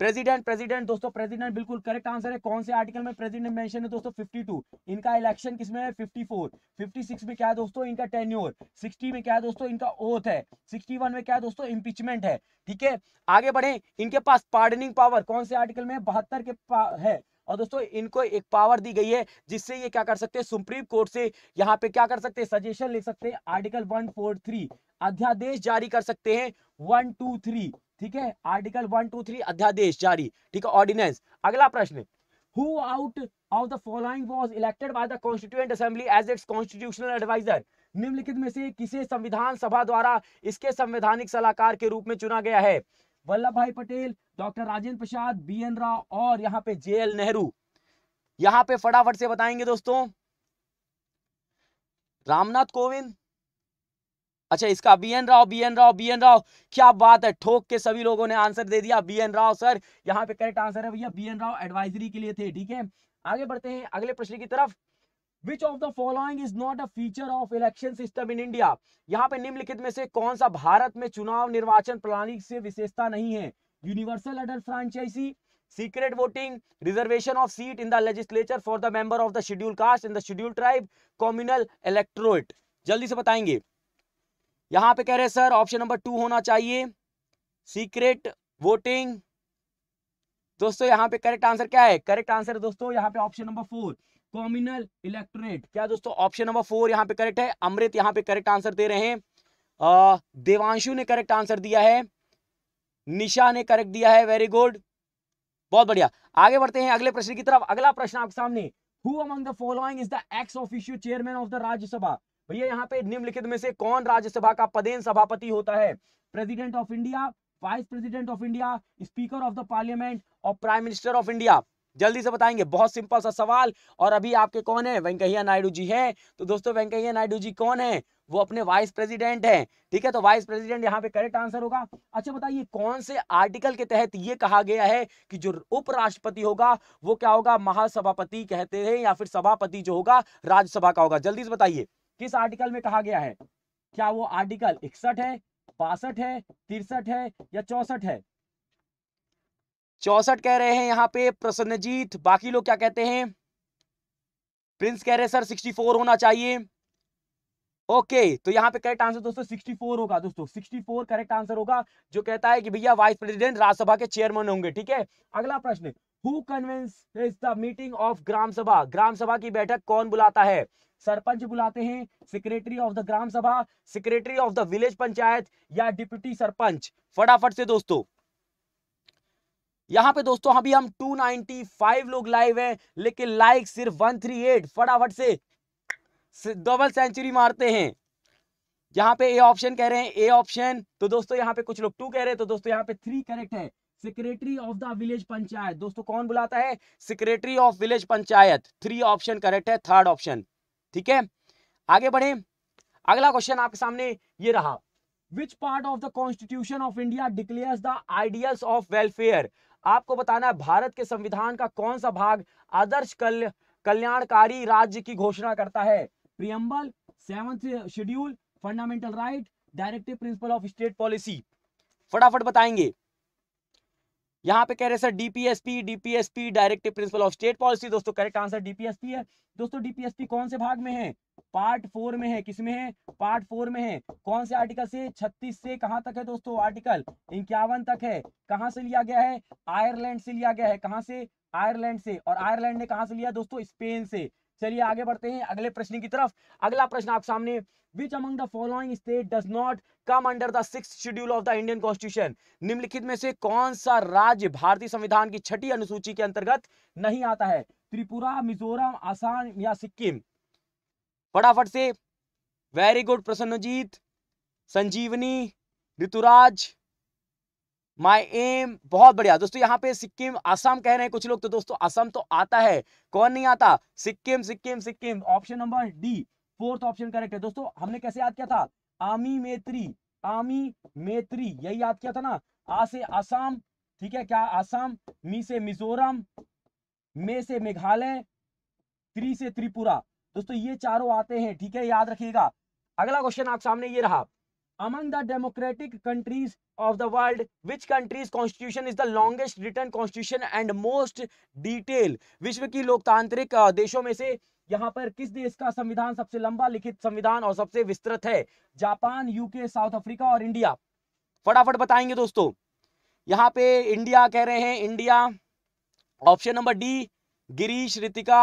प्रेसिडेंट प्रेसिडेंट दोस्तों प्रेसिडेंट बिल्कुल करेक्ट आंसर है कौन से आर्टिकल में प्रेसिडेंट मेंशन है दोस्तों 52 इनका इलेक्शन किसमें है 54 56 में क्या है दोस्तों इनका टेन्योर 60 में क्या है दोस्तों इनका ओथ है 61 में क्या है दोस्तों इम्पिचमेंट है ठीक है आगे बढ़े इनके पास पार्डनिंग पावर कौन से आर्टिकल में बहत्तर के है और दोस्तों इनको एक पावर दी गई है जिससे ये क्या कर सकते हैं सुप्रीम कोर्ट से यहाँ पे क्या कर सकते हैं सजेशन ले सकते हैं आर्टिकल 143 अध्यादेश जारी कर सकते हैं वन टू थ्री ठीक है आर्टिकल वन टू थ्री अध्यादेश जारी ठीक है ऑर्डिनेंस अगला प्रश्न who out of the following was elected by the constituent assembly as its constitutional adviser निम्नलिखित में से किसे संविधान सभा द्वारा इसके संवैधानिक सलाहकार के रूप में चुना गया है Vallabh bhai Patel doctor Rajendra Prasad B N Rau और यहाँ पे जे एल नेहरू यहाँ पे फटाफट से बताएंगे दोस्तों रामनाथ कोविंद अच्छा इसका B N Rau B N Rau B N Rau क्या बात है ठोक के सभी लोगों ने आंसर दे दिया बी एन राव सर यहाँ पे करेक्ट आंसर है भैया बी एन राव एडवाइजरी के लिए थे ठीक है आगे बढ़ते हैं अगले प्रश्न की तरफ which of the following is not a feature of election system in India यहाँ पे निम्नलिखित में से कौन सा भारत में चुनाव निर्वाचन प्रणाली से विशेषता नहीं है universal adult franchise secret voting reservation of seat in the legislature for the member of the scheduled caste and the scheduled tribe communal electorate जल्दी से बताएंगे यहां पे कह रहे सर ऑप्शन नंबर टू होना चाहिए सीक्रेट वोटिंग दोस्तों यहाँ पे करेक्ट आंसर क्या है करेक्ट आंसर दोस्तों यहां पे option number four communal electorate क्या दोस्तों ऑप्शन नंबर फोर यहां पे करेक्ट है अमृत यहाँ पे करेक्ट आंसर दे रहे हैं देवांशु ने करेक्ट आंसर दिया है निशा ने करेक्ट दिया है वेरी गुड बहुत बढ़िया आगे बढ़ते हैं अगले प्रश्न की तरफ अगला प्रश्न आपके सामने who among the following is the ex officio chairman of the Rajya Sabha भैया यहाँ पे निम्नलिखित में से कौन राज्यसभा का पदेन सभापति होता है president of India vice president of India speaker of the parliament और प्राइम मिनिस्टर ऑफ इंडिया जल्दी से बताएंगे बहुत सिंपल सा सवाल और अभी आपके कौन है वेंकैया नायडू जी है तो दोस्तों वेंकैया नायडू जी कौन है वो अपने वाइस प्रेसिडेंट हैं ठीक है तो वाइस प्रेसिडेंट यहाँ पे करेक्ट आंसर होगा अच्छा बताइए कौन से आर्टिकल के तहत ये कहा गया है कि जो उपराष्ट्रपति होगा वो क्या होगा महासभापति कहते हैं या फिर सभापति जो होगा राज्यसभा का होगा जल्दी से बताइए किस आर्टिकल में कहा गया है क्या वो आर्टिकल इकसठ है बासठ है तिरसठ है या चौसठ है चौसठ कह रहे हैं यहाँ पे प्रसन्नजीत बाकी लोग क्या कहते हैं प्रिंस कह रहे सर 64 होना चाहिए ओके तो यहाँ पे करेक्ट आंसर दोस्तों 64 होगा दोस्तों 64 करेक्ट आंसर होगा जो कहता है कि भैया वाइस प्रेसिडेंट राज्यसभा के चेयरमैन होंगे ठीक है अगला प्रश्न who convince the meeting of gram sabha gram सभा की बैठक कौन बुलाता है सरपंच बुलाते हैं secretary of the gram sabha secretary of the village panchayat या डिप्टी सरपंच फटाफट से दोस्तों यहाँ पे दोस्तों अभी हम 295 लोग लाइव हैं लेकिन लाइक सिर्फ 138 फटाफट से डबल सेंचुरी मारते हैं यहाँ पे ए ऑप्शन कह रहे हैं ए ऑप्शन तो दोस्तों यहाँ पे कुछ लोग टू कह रहे हैं तो दोस्तों यहाँ पे थ्री करेक्ट है secretary of the village panchayat दोस्तों कौन बुलाता है secretary of village panchayat three option correct है थर्ड ऑप्शन ठीक है आगे बढ़े अगला क्वेश्चन आपके सामने ये रहा which part of the constitution of India declare the ideals of welfare आपको बताना है भारत के संविधान का कौन सा भाग आदर्श कल्याणकारी राज्य की घोषणा करता है preamble seventh schedule fundamental right directive principle of state policy फटाफट बताएंगे यहाँ पे कह रहे sir DPSP DPSP directive principle of state policy दोस्तों करेक्ट आंसर डीपीएसपी है दोस्तों डीपीएसपी कौन से भाग में है पार्ट फोर में है किसमें है पार्ट फोर में है कौन से आर्टिकल से छत्तीस से कहां तक है दोस्तों आर्टिकल इक्यावन तक है कहां से लिया गया है आयरलैंड से लिया गया है कहां से आयरलैंड से और आयरलैंड ने कहा से लिया दोस्तों स्पेन से चलिए आगे बढ़ते हैं अगले प्रश्न की तरफ अगला प्रश्न आप सामने which among the following state does not come under the six schedule of the Indian constitution निम्नलिखित में से कौन सा राज्य भारतीय संविधान की छठी अनुसूची के अंतर्गत नहीं आता है त्रिपुरा मिजोरम आसाम या सिक्किम फटाफट से वेरी गुड प्रसन्नजीत संजीवनी ऋतुराज माई एम बहुत बढ़िया दोस्तों यहाँ पे सिक्किम असम कह रहे हैं कुछ लोग तो दोस्तों असम तो आता है कौन नहीं आता Sikkim Sikkim Sikkim option number D fourth option correct है दोस्तों हमने कैसे याद किया था आमी मेत्री आमी मेत्री यही याद किया था ना आ से असम ठीक है क्या असम मी से मिजोरम मे से मेघालय त्री से त्रिपुरा दोस्तों ये चारों आते हैं ठीक है याद रखिएगा अगला क्वेश्चन आप सामने ये रहा among the democratic countries of the world which country's constitution is the longest written constitution and most detail विश्व की लोकतांत्रिक देशों में से यहाँ पर किस देश का संविधान सबसे लंबा लिखित संविधान और सबसे विस्तृत है जापान यूके साउथ अफ्रीका और इंडिया फटाफट बताएंगे दोस्तों यहाँ पे इंडिया कह रहे हैं India option number D Girish Ritika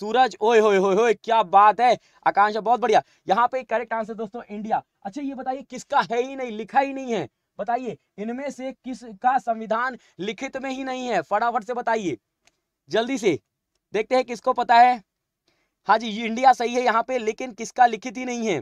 Suraj ओए होए होए होए क्या बात है आकांक्षा बहुत बढ़िया यहाँ पे करेक्ट आंसर दोस्तों इंडिया अच्छा ये बताइए किसका है ही नहीं लिखा ही नहीं है बताइए इनमें से किस का संविधान लिखित में ही नहीं है फटाफट से बताइए जल्दी से देखते हैं किसको पता है हाँ जी इंडिया सही है यहाँ पे लेकिन किसका लिखित ही नहीं है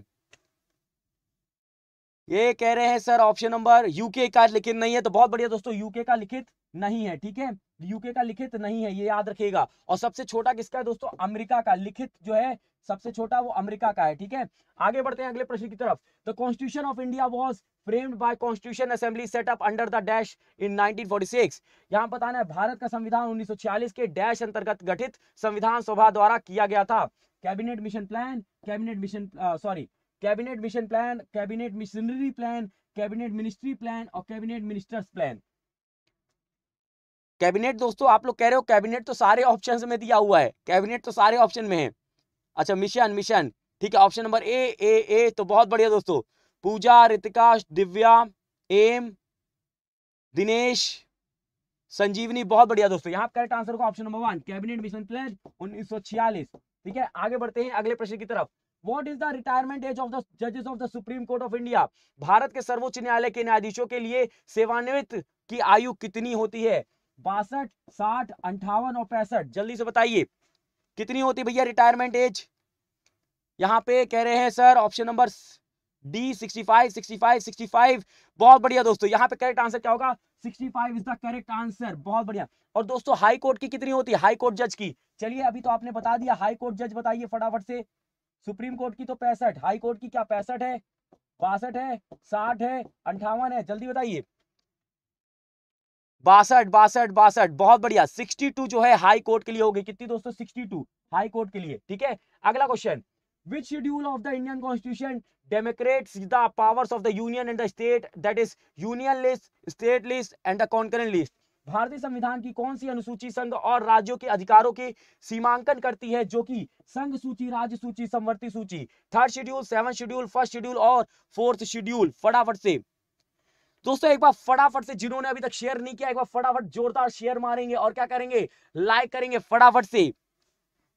ये कह रहे हैं सर ऑप्शन नंबर यूके का लिखित नहीं है तो बहुत बढ़िया दोस्तों यूके का लिखित नहीं है ठीक है यूके का लिखित नहीं है ये याद रखिएगा और सबसे छोटा किसका है दोस्तों अमेरिका का लिखित जो है सबसे छोटा वो अमेरिका का है ठीक है आगे बढ़ते हैं अगले प्रश्न की तरफ the constitution of India was framed by constitution assembly setup under the dash in 1946 यहाँ बताना है भारत का संविधान 1946 के डैश अंतर्गत गठित संविधान सभा द्वारा किया गया था cabinet mission plan cabinet mission sorry cabinet mission plan cabinet missionary plan cabinet ministry plan और कैबिनेट मिनिस्टर्स प्लान कैबिनेट दोस्तों आप लोग कह रहे हो कैबिनेट तो सारे ऑप्शन में दिया हुआ है कैबिनेट तो सारे ऑप्शन में है अच्छा मिशन मिशन ठीक है ऑप्शन नंबर ए ए ए तो बहुत बढ़िया दोस्तों पूजा रितिका दिव्या एम दिनेश संजीवनी बहुत बढ़िया दोस्तों यहाँ करेक्ट आंसर को option number one cabinet mission plan उन्नीस ठीक है आगे बढ़ते हैं अगले प्रश्न की तरफ what is the retirement age of the जजेस of the supreme court of India Bharat के सर्वोच्च न्यायालय के न्यायाधीशों के लिए सेवानिवृत्त की आयु कितनी होती है बासठ साठ अंठावन और पैंसठ जल्दी से बताइए कितनी होती भैया रिटायरमेंट एज यहाँ पे कह रहे हैं sir option number D sixty five sixty five sixty five बहुत बढ़िया दोस्तों यहाँ पे करेक्ट आंसर क्या होगा sixty five is the correct answer बहुत बढ़िया और दोस्तों हाई कोर्ट की कितनी होती है हाई कोर्ट जज की चलिए अभी तो आपने बता दिया हाई कोर्ट जज बताइए फटाफट से सुप्रीम कोर्ट की तो पैंसठ हाई कोर्ट की क्या पैंसठ है बासठ है साठ है अंठावन है जल्दी बताइए बासठ बासठ बासठ बहुत बढ़िया 62 जो है हाई कोर्ट के लिए होगी कितनी दोस्तों 62 हाई कोर्ट के लिए ठीक है अगला question which schedule of the Indian constitution demarcate the powers of the union and the state that is union list state list and the concurrent list भारतीय संविधान की कौन सी अनुसूची संघ और राज्यों के अधिकारों के सीमांकन करती है जो कि संघ सूची राज्य सूची समवर्ती सूची third schedule seven schedule first schedule और फोर्थ शेड्यूल फटाफट से दोस्तों एक बार फटाफट से जिन्होंने अभी तक शेयर नहीं किया एक बार फटाफट जोरदार शेयर मारेंगे और क्या करेंगे लाइक करेंगे फटाफट से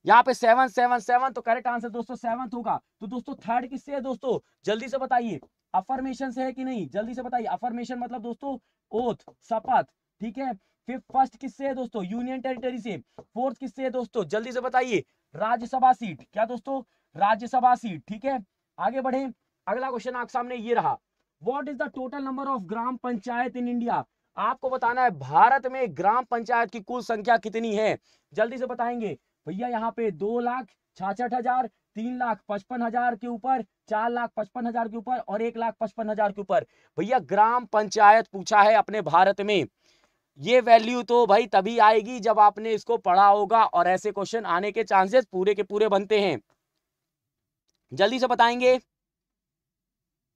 यहाँ पे सेवन सेवन सेवन तो करेक्ट आंसर दोस्तों सेवन होगा तो दोस्तों थर्ड किससे है दोस्तों जल्दी से बताइए अफर्मेशन से है कि नहीं जल्दी से बताइए अफर्मेशन मतलब दोस्तों ओथ शपथ ठीक है फिफ्थ फर्स्ट किससे है दोस्तों यूनियन टेरिटरी से फोर्थ किससे है दोस्तों जल्दी से बताइए राज्यसभा सीट क्या दोस्तों राज्यसभा सीट ठीक है आगे बढ़े अगला क्वेश्चन आपके सामने ये रहा what is the total number of gram panchayat in India आपको बताना है भारत में ग्राम पंचायत की कुल संख्या कितनी है जल्दी से बताएंगे भैया यहाँ पे दो लाख छाछठ हजार तीन लाख पचपन हजार के ऊपर चार लाख पचपन हजार के ऊपर और एक लाख पचपन हजार के ऊपर भैया ग्राम पंचायत पूछा है अपने भारत में ये वैल्यू तो भाई तभी आएगी जब आपने इसको पढ़ा होगा और ऐसे क्वेश्चन आने के चांसेस पूरे के पूरे बनते हैं जल्दी से बताएंगे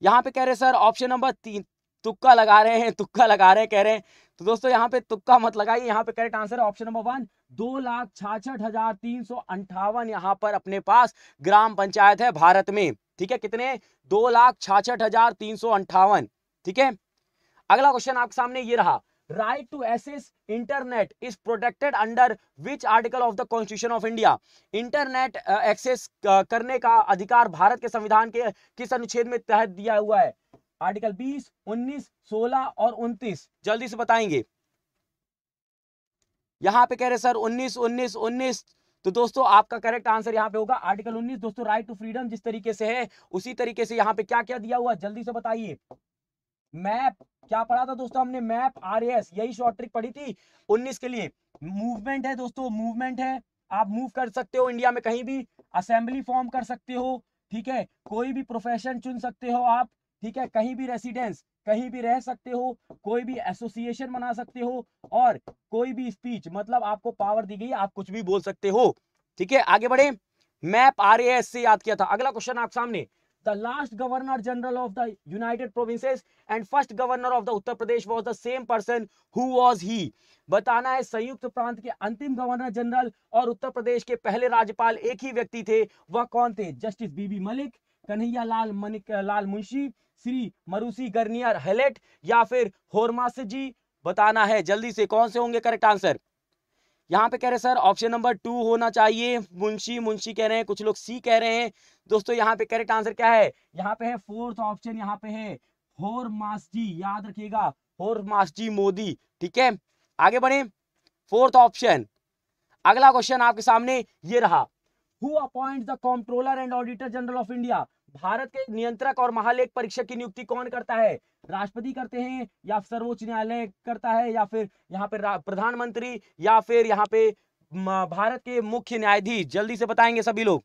यहाँ पे कह रहे सर ऑप्शन नंबर तीन तुक्का लगा रहे हैं तुक्का लगा रहे हैं कह रहे हैं तो दोस्तों यहाँ पे तुक्का मत लगाइए यहाँ पे correct answer option number one दो लाख छाछठ हजार तीन सौ अंठावन यहाँ पर अपने पास ग्राम पंचायत है भारत में ठीक है कितने दो लाख छाछठ हजार तीन सौ अंठावन ठीक है अगला क्वेश्चन आपके सामने ये रहा right to access internet is protected under which article of the constitution of India internet access करने का अधिकार भारत के संविधान के किस अनुच्छेद में तहत दिया हुआ है आर्टिकल 20, 19, 16 और 29 जल्दी से बताएंगे यहाँ पे कह रहे सर 19, 19, 19 तो दोस्तों आपका करेक्ट आंसर यहाँ पे होगा आर्टिकल 19 दोस्तों राइट टू फ्रीडम जिस तरीके से है उसी तरीके से यहाँ पे क्या क्या दिया हुआ जल्दी से बताइए मैप क्या पढ़ा था दोस्तों हमने मैप आर यही शॉर्ट ट्रिक पढ़ी थी उन्नीस के लिए मूवमेंट है दोस्तों मूवमेंट है आप मूव कर सकते हो इंडिया में कहीं भी असेंबली फॉर्म कर सकते हो ठीक है कोई भी प्रोफेशन चुन सकते हो आप ठीक है कहीं भी रेसिडेंस कहीं भी रह सकते हो कोई भी एसोसिएशन बना सकते हो और कोई भी स्पीच मतलब आपको पावर दी गई आप कुछ भी बोल सकते हो ठीक है आगे बढ़े मैप आर से याद किया था अगला क्वेश्चन आप सामने the last governor general of the united provinces and first governor of the uttar pradesh was the same person who was he बताना है संयुक्त प्रांत के अंतिम गवर्नर जनरल और उत्तर प्रदेश के पहले राज्यपाल एक ही व्यक्ति थे वह कौन थे justice B B Malik Kanhaiya Lal Manik Lal Munshi sir Maurice Gwyer Hallett या फिर होरमास जी बताना है जल्दी से कौन से होंगे करेक्ट आंसर यहाँ पे कह रहे हैं सर ऑप्शन नंबर टू होना चाहिए मुंशी मुंशी कह रहे हैं कुछ लोग सी कह रहे हैं दोस्तों यहाँ पे करेक्ट आंसर क्या है यहाँ पे है फोर्थ ऑप्शन यहाँ पे है होर मास्टी याद रखिएगा मास्टी मोदी ठीक है आगे बढ़े फोर्थ ऑप्शन अगला क्वेश्चन आपके सामने ये रहा who appoint the comptroller and auditor general of India Bharat के नियंत्रक और महालेख परीक्षक की नियुक्ति कौन करता है राष्ट्रपति करते हैं या सर्वोच्च न्यायालय करता है या फिर यहाँ पे प्रधानमंत्री या फिर यहाँ पे भारत के मुख्य न्यायाधीश जल्दी से बताएंगे सभी लोग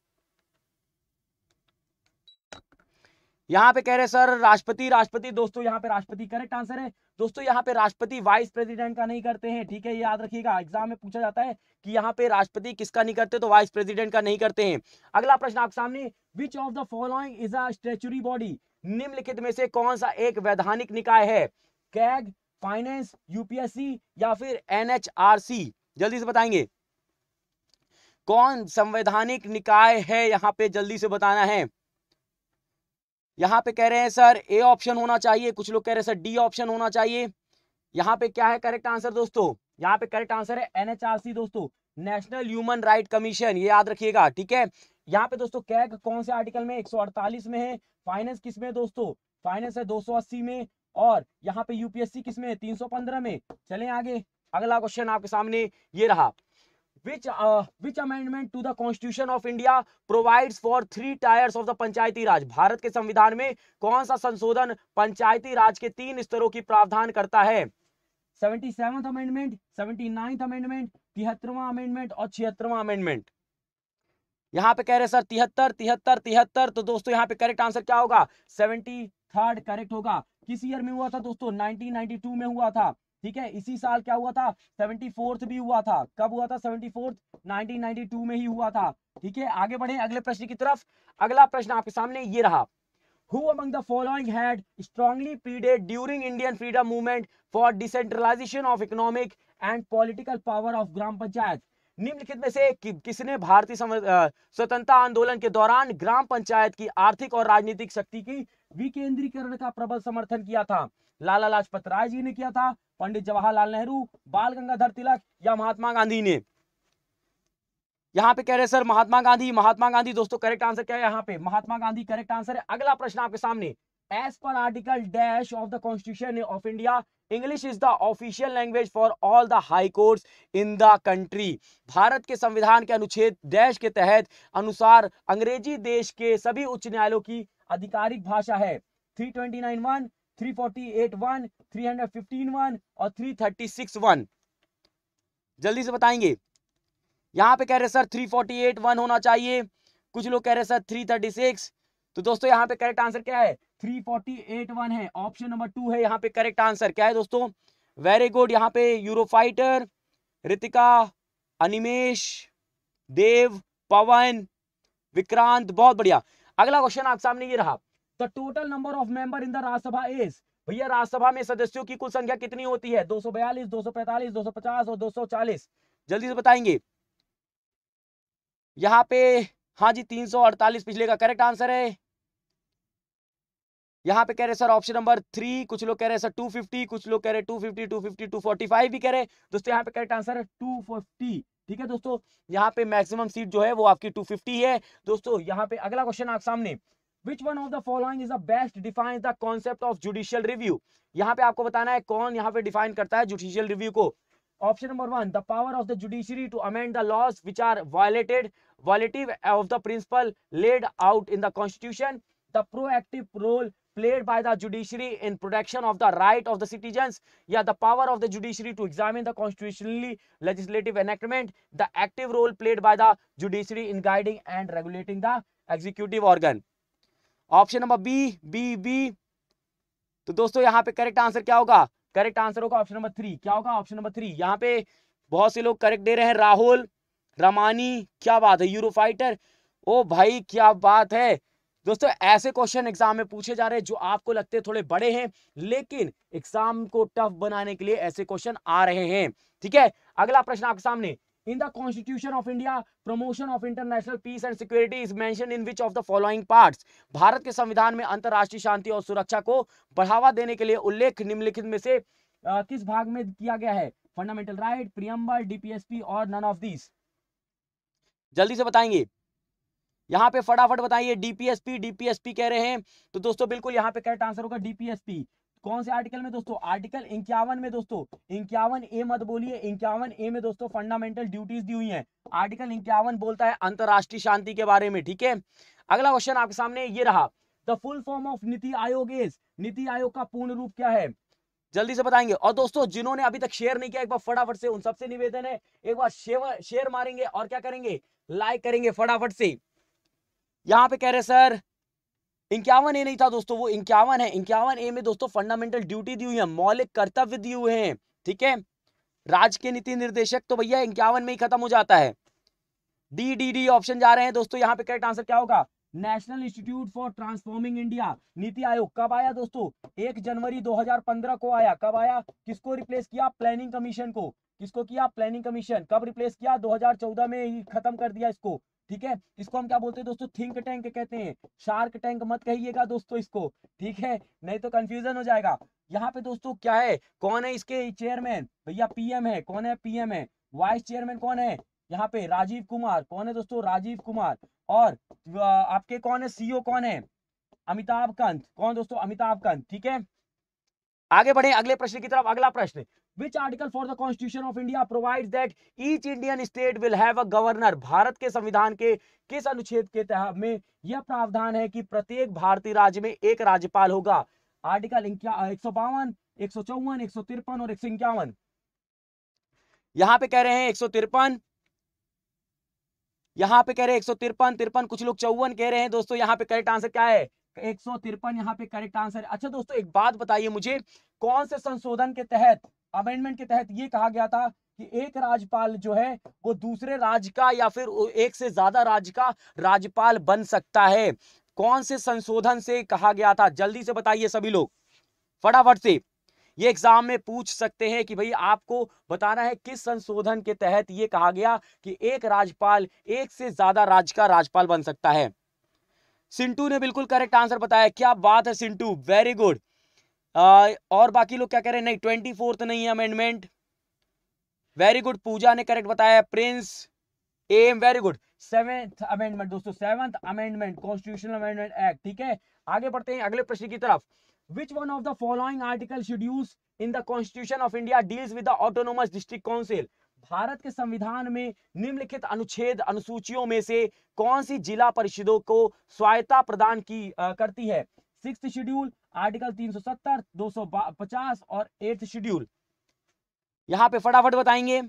यहाँ पे कह रहे सर राष्ट्रपति राष्ट्रपति दोस्तों यहाँ पे राष्ट्रपति करेक्ट आंसर है दोस्तों यहाँ पे राष्ट्रपति वाइस प्रेसिडेंट का नहीं करते हैं ठीक है याद रखिएगा एग्जाम में पूछा जाता है कि यहाँ पे राष्ट्रपति किसका नहीं करते तो वाइस प्रेसिडेंट का नहीं करते हैं अगला प्रश्न आपके सामने which of the following is a statutory body निम्नलिखित में से कौन सा एक वैधानिक निकाय है कैग फाइनेंस यूपीएससी या फिर एनएचआरसी जल्दी से बताएंगे कौन संवैधानिक निकाय है यहाँ पे जल्दी से बताना है यहाँ पे कह रहे हैं सर ए ऑप्शन होना चाहिए कुछ लोग कह रहे हैं सर डी ऑप्शन होना चाहिए यहाँ पे क्या है करेक्ट आंसर दोस्तों यहाँ पे करेक्ट आंसर है एनएचआरसी दोस्तों नेशनल ह्यूमन राइट कमीशन ये याद रखिएगा ठीक है यहाँ पे दोस्तों कैग कौन से आर्टिकल में 148 में है फाइनेंस किस में दोस्तों फाइनेंस है दो में और यहाँ पे यूपीएससी किस में है तीन में चले आगे अगला क्वेश्चन आपके सामने ये रहा which uh, which amendment to the constitution of india provides for three tiers of the पंचायती राज भारत के संविधान में कौन सा संशोधन पंचायती राज के तीन स्तरों की प्रावधान करता है seventy seven amendment seventy ninth amendment तिहत्तरवा अमेंडमेंट और छिहत्तरवा अमेंडमेंट यहाँ पे कह रहे सर तिहत्तर तिहत्तर तिहत्तर तो दोस्तों यहाँ पे करेक्ट आंसर क्या होगा सेवेंटी थर्ड करेक्ट होगा किस ईयर में हुआ था दोस्तों 1992 में हुआ था ठीक है इसी साल क्या हुआ था सेवेंटी फोर्थ भी हुआ था कब हुआ था सेवेंटी फोर्थ नाइनटीन में ही हुआ था ठीक है आगे बढ़े अगले प्रश्न की तरफ अगला प्रश्न आपके सामने ये रहा Who among the following had strongly pleaded during Indian freedom movement for decentralization of economic and political power of ग्राम पंचायत निम्नलिखित में से कि, किसने भारतीय स्वतंत्रता आंदोलन के दौरान ग्राम पंचायत की आर्थिक और राजनीतिक शक्ति की विकेंद्रीकरण का प्रबल समर्थन किया था लाला लाजपत राय जी ने किया था पंडित जवाहरलाल नेहरू बाल गंगाधर तिलक या महात्मा गांधी ने यहाँ पे कह रहे सर महात्मा गांधी महात्मा गांधी दोस्तों करेक्ट आंसर क्या है यहाँ पे महात्मा गांधी करेक्ट आंसर है अगला प्रश्न आपके सामने as per article dash of the constitution of India English is the official language for all the high courts in the country भारत के संविधान के अनुच्छेद डैश के तहत अनुसार अंग्रेजी देश के सभी उच्च न्यायालयों की आधिकारिक भाषा है three twenty nine one three forty eight one three hundred fifteen one और थ्री थर्टी सिक्स वन जल्दी से बताएंगे यहाँ पे कह रहे sir three forty eight one होना चाहिए कुछ लोग कह रहे सर थ्री थर्टी सिक्स तो दोस्तों यहाँ पे करेक्ट आंसर क्या है थ्री फोर्टी एट वन है ऑप्शन नंबर टू है यहाँ पे करेक्ट आंसर क्या है दोस्तों वेरी गुड यहाँ पे यूरोफाइटर रितिका अनिमेश देव पवन विक्रांत बहुत बढ़िया अगला क्वेश्चन आप सामने ये रहा the total number of member in the Rajya Sabha is भैया राज्यसभा में सदस्यों की कुल संख्या कितनी होती है 242, 245, 250 और 240 जल्दी से बताएंगे यहाँ पे हाँ जी 348 पिछले का करेक्ट आंसर है यहाँ पे कह रहे सर ऑप्शन नंबर थ्री कुछ लोग कह रहे सर 250 कुछ लोग कह रहे 250 250 245 भी कह रहे दोस्तों यहाँ पे करेक्ट आंसर है 250 ठीक है दोस्तों यहाँ पे मैक्सिमम सीट जो है वो आपकी 250 है दोस्तों यहाँ पे अगला क्वेश्चन आप सामने which one of the following is the best defines the concept of judicial review yahan pe aapko batana hai kaun yahan pe define karta hai judicial review ko option number 1 the power of the judiciary to amend the laws which are violated violative of the principle laid out in the constitution the proactive role played by the judiciary in protection of the right of the citizens yeah the power of the judiciary to examine the constitutionally legislative enactment the active role played by the judiciary in guiding and regulating the executive organ option number B B B तो दोस्तों यहाँ पे correct answer क्या होगा correct answer होगा option number three क्या होगा option number three यहाँ पे बहुत से लोग करेक्ट दे रहे हैं राहुल रमानी क्या बात है यूरो फाइटर ओ भाई क्या बात है दोस्तों ऐसे क्वेश्चन एग्जाम में पूछे जा रहे हैं जो आपको लगते हैं थोड़े बड़े हैं लेकिन एग्जाम को टफ बनाने के लिए ऐसे क्वेश्चन आ रहे हैं ठीक है अगला प्रश्न आपके सामने in the constitution of india promotion of international peace and security is mentioned in which of the following parts Bharat के संविधान में अंतर्राष्ट्रीय शांति और सुरक्षा को बढ़ावा देने के लिए उल्लेख निम्नलिखित में से आ, किस भाग में किया गया है फंडामेंटल राइट प्रियम्बर डीपीएसपी और नन ऑफ दिस जल्दी से बताएंगे यहाँ पे फटाफट बताइए डीपीएसपी डीपीएसपी कह रहे हैं तो दोस्तों बिल्कुल यहाँ पे करेक्ट आंसर होगा डीपीएसपी कौन से आर्टिकल में दोस्तों आर्टिकल इक्यावन में दोस्तों इक्यावन ए मत बोलिए इक्यावन ए में दोस्तों फंडामेंटल ड्यूटीज दी हुई है आर्टिकल इक्यावन बोलता है अंतरराष्ट्रीय शांति के बारे में ठीक है अगला क्वेश्चन आपके सामने ये रहा द फुल फॉर्म ऑफ नीति आयोग इज नीति आयोग का पूर्ण रूप क्या है जल्दी से बताएंगे और दोस्तों जिन्होंने अभी तक शेयर नहीं किया एक बार फटाफट से उन सबसे निवेदन है एक बार शेयर शेयर मारेंगे और क्या करेंगे लाइक करेंगे फटाफट से यहाँ पे कह रहे सर इक्यावन ए नहीं था दोस्तों वो इक्यावन है इक्यावन ए में दोस्तों फंडामेंटल ड्यूटी दी हुई है मौलिक कर्तव्य दिए हुए हैं ठीक है राज्य के नीति निर्देशक तो भैया इक्यावन में ही खत्म हो जाता है डी डी डी ऑप्शन जा रहे हैं दोस्तों यहाँ पे करेक्ट आंसर क्या होगा national institute for transforming India NITI Aayog कब आया दोस्तों एक जनवरी 2015 को आया कब आया किसको रिप्लेस किया प्लानिंग कमीशन को किसको किया प्लानिंग कमीशन कब रिप्लेस किया 2014 में ही खत्म कर दिया इसको ठीक है इसको हम क्या बोलते हैं दोस्तों थिंक टैंक कहते हैं शार्क टैंक मत कहिएगा दोस्तों इसको ठीक है नहीं तो कंफ्यूजन हो जाएगा यहाँ पे दोस्तों क्या है कौन है इसके चेयरमैन भैया पीएम है कौन है पीएम है वाइस चेयरमैन कौन है यहाँ पे राजीव कुमार कौन है दोस्तों राजीव कुमार और आपके कौन है सीईओ e कौन है अमिताभ कंत कौन दोस्तों अमिताभ कंत ठीक है आगे बढ़े अगले प्रश्न की तरफ अगला प्रश्न which article for the constitution of India provide that each Indian state will have a governor भारत के संविधान के किस अनुच्छेद के तहत में यह प्रावधान है कि प्रत्येक भारतीय राज्य में एक राज्यपाल होगा आर्टिकल एक सौ बावन एक सौ चौवन एक सौ तिरपन और एक सौ इक्यावन यहां पे कह रहे हैं एक सौ तिरपन यहां पे कह रहे हैं एक सौ तिरपन तिरपन कुछ लोग चौवन कह रहे हैं दोस्तों यहां पे करेक्ट आंसर क्या है एक सौ तिरपन यहाँ पे करेक्ट आंसर अच्छा दोस्तों एक बात बताइए मुझे कौन से संशोधन के तहत अमेंडमेंट के तहत ये कहा गया था कि एक राज्यपाल जो है वो दूसरे राज्य का या फिर एक से ज्यादा राज्य का राज्यपाल बन सकता है कौन से संशोधन से कहा गया था जल्दी से बताइए सभी लोग फटाफट से ये एग्जाम में पूछ सकते हैं कि भाई आपको बताना है किस संशोधन के तहत ये कहा गया कि एक राज्यपाल एक से ज्यादा राज्य का राज्यपाल बन सकता है सिंटू ने बिल्कुल करेक्ट आंसर बताया क्या बात है सिंटू वेरी गुड uh, और बाकी लोग क्या कह रहे हैं नहीं ट्वेंटी फोर्थ नहीं है अमेंडमेंट वेरी गुड पूजा ने करेक्ट बताया Prince M very good seventh amendment दोस्तों seventh amendment constitutional amendment act ठीक है आगे बढ़ते हैं अगले प्रश्न की तरफ which one of the following article schedule in the constitution of India deals with the autonomous district भारत के संविधान में निम्नलिखित अनुच्छेद अनुसूचियों में से कौन सी जिला परिषदों को स्वायत्ता प्रदान की आ, करती है सिक्स शेड्यूल आर्टिकल 370, 250 और एट्थ शेड्यूल यहां पे फटाफट बताएंगे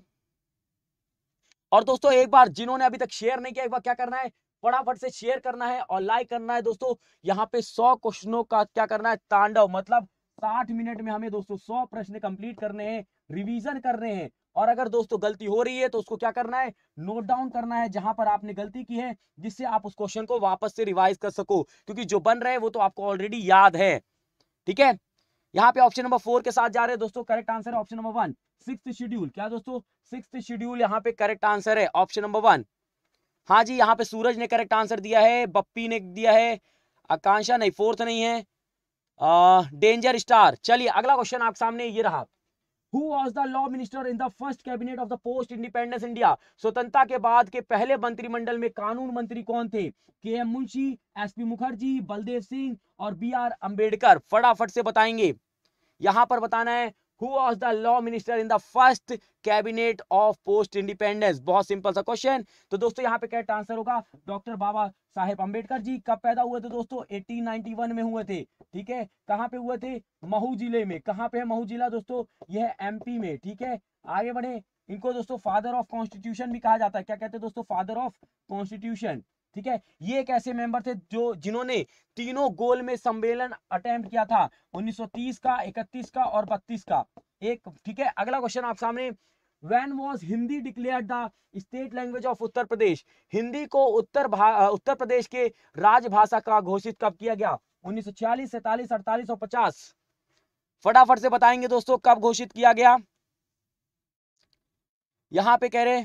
और दोस्तों एक बार जिन्होंने अभी तक शेयर नहीं किया एक बार क्या करना है फटाफट से शेयर करना है और लाइक करना है दोस्तों यहाँ पे सौ क्वेश्चनों का क्या करना है तांडव मतलब साठ मिनट में हमें दोस्तों सौ प्रश्न कंप्लीट करने हैं रिवीजन करने हैं और अगर दोस्तों गलती हो रही है तो उसको क्या करना है नोट डाउन करना है जहां पर आपने गलती की है जिससे आप उस क्वेश्चन को वापस से रिवाइज कर सको क्योंकि जो बन रहे हैं वो तो आपको ऑलरेडी याद है ठीक है यहाँ पे ऑप्शन नंबर फोर के साथ जा रहे हैं दोस्तों करेक्ट आंसर है option number one six schedule क्या दोस्तों सिक्स शेड्यूल यहाँ पे करेक्ट आंसर है ऑप्शन नंबर वन हाँ जी यहाँ पे सूरज ने करेक्ट आंसर दिया है बप्पी ने दिया है आकांक्षा नहीं फोर्थ नहीं है डेंजर स्टार चलिए अगला क्वेश्चन आपके सामने ये रहा who was the law minister in the first cabinet of the post independence India स्वतंत्रता के बाद के पहले मंत्रिमंडल में कानून मंत्री कौन थे K M Munshi S P Mukherjee Baldev Singh और बी आर अम्बेडकर फटाफट से बताएंगे यहां पर बताना है who was the law minister in the first cabinet of post independence बहुत सिंपल सा क्वेश्चन तो दोस्तों यहाँ पे करेक्ट आंसर होगा डॉक्टर बाबा साहेब अंबेडकर जी कब पैदा हुए थे दोस्तों 1891 में हुए थे ठीक है कहाँ पे हुए थे महू जिले में कहाँ पे है महू जिला दोस्तों यह एमपी में ठीक है आगे बढ़े इनको दोस्तों फादर ऑफ कॉन्स्टिट्यूशन भी कहा जाता है क्या कहते हैं दोस्तों फादर ऑफ कॉन्स्टिट्यूशन ठीक है ये एक ऐसे मेंबर थे जो जिन्होंने तीनों गोल में सम्मेलन अटेम्प्ट किया था 1930 का 31 का और 32 का एक ठीक है अगला क्वेश्चन आप सामने When was Hindi declared the state language of Uttar Pradesh Hindi को उत्तर उत्तर प्रदेश के राजभाषा का घोषित कब किया गया उन्नीस सौ छियालीस सैतालीस अड़तालीस और पचास फटाफट से बताएंगे दोस्तों कब घोषित किया गया यहां पे कह रहे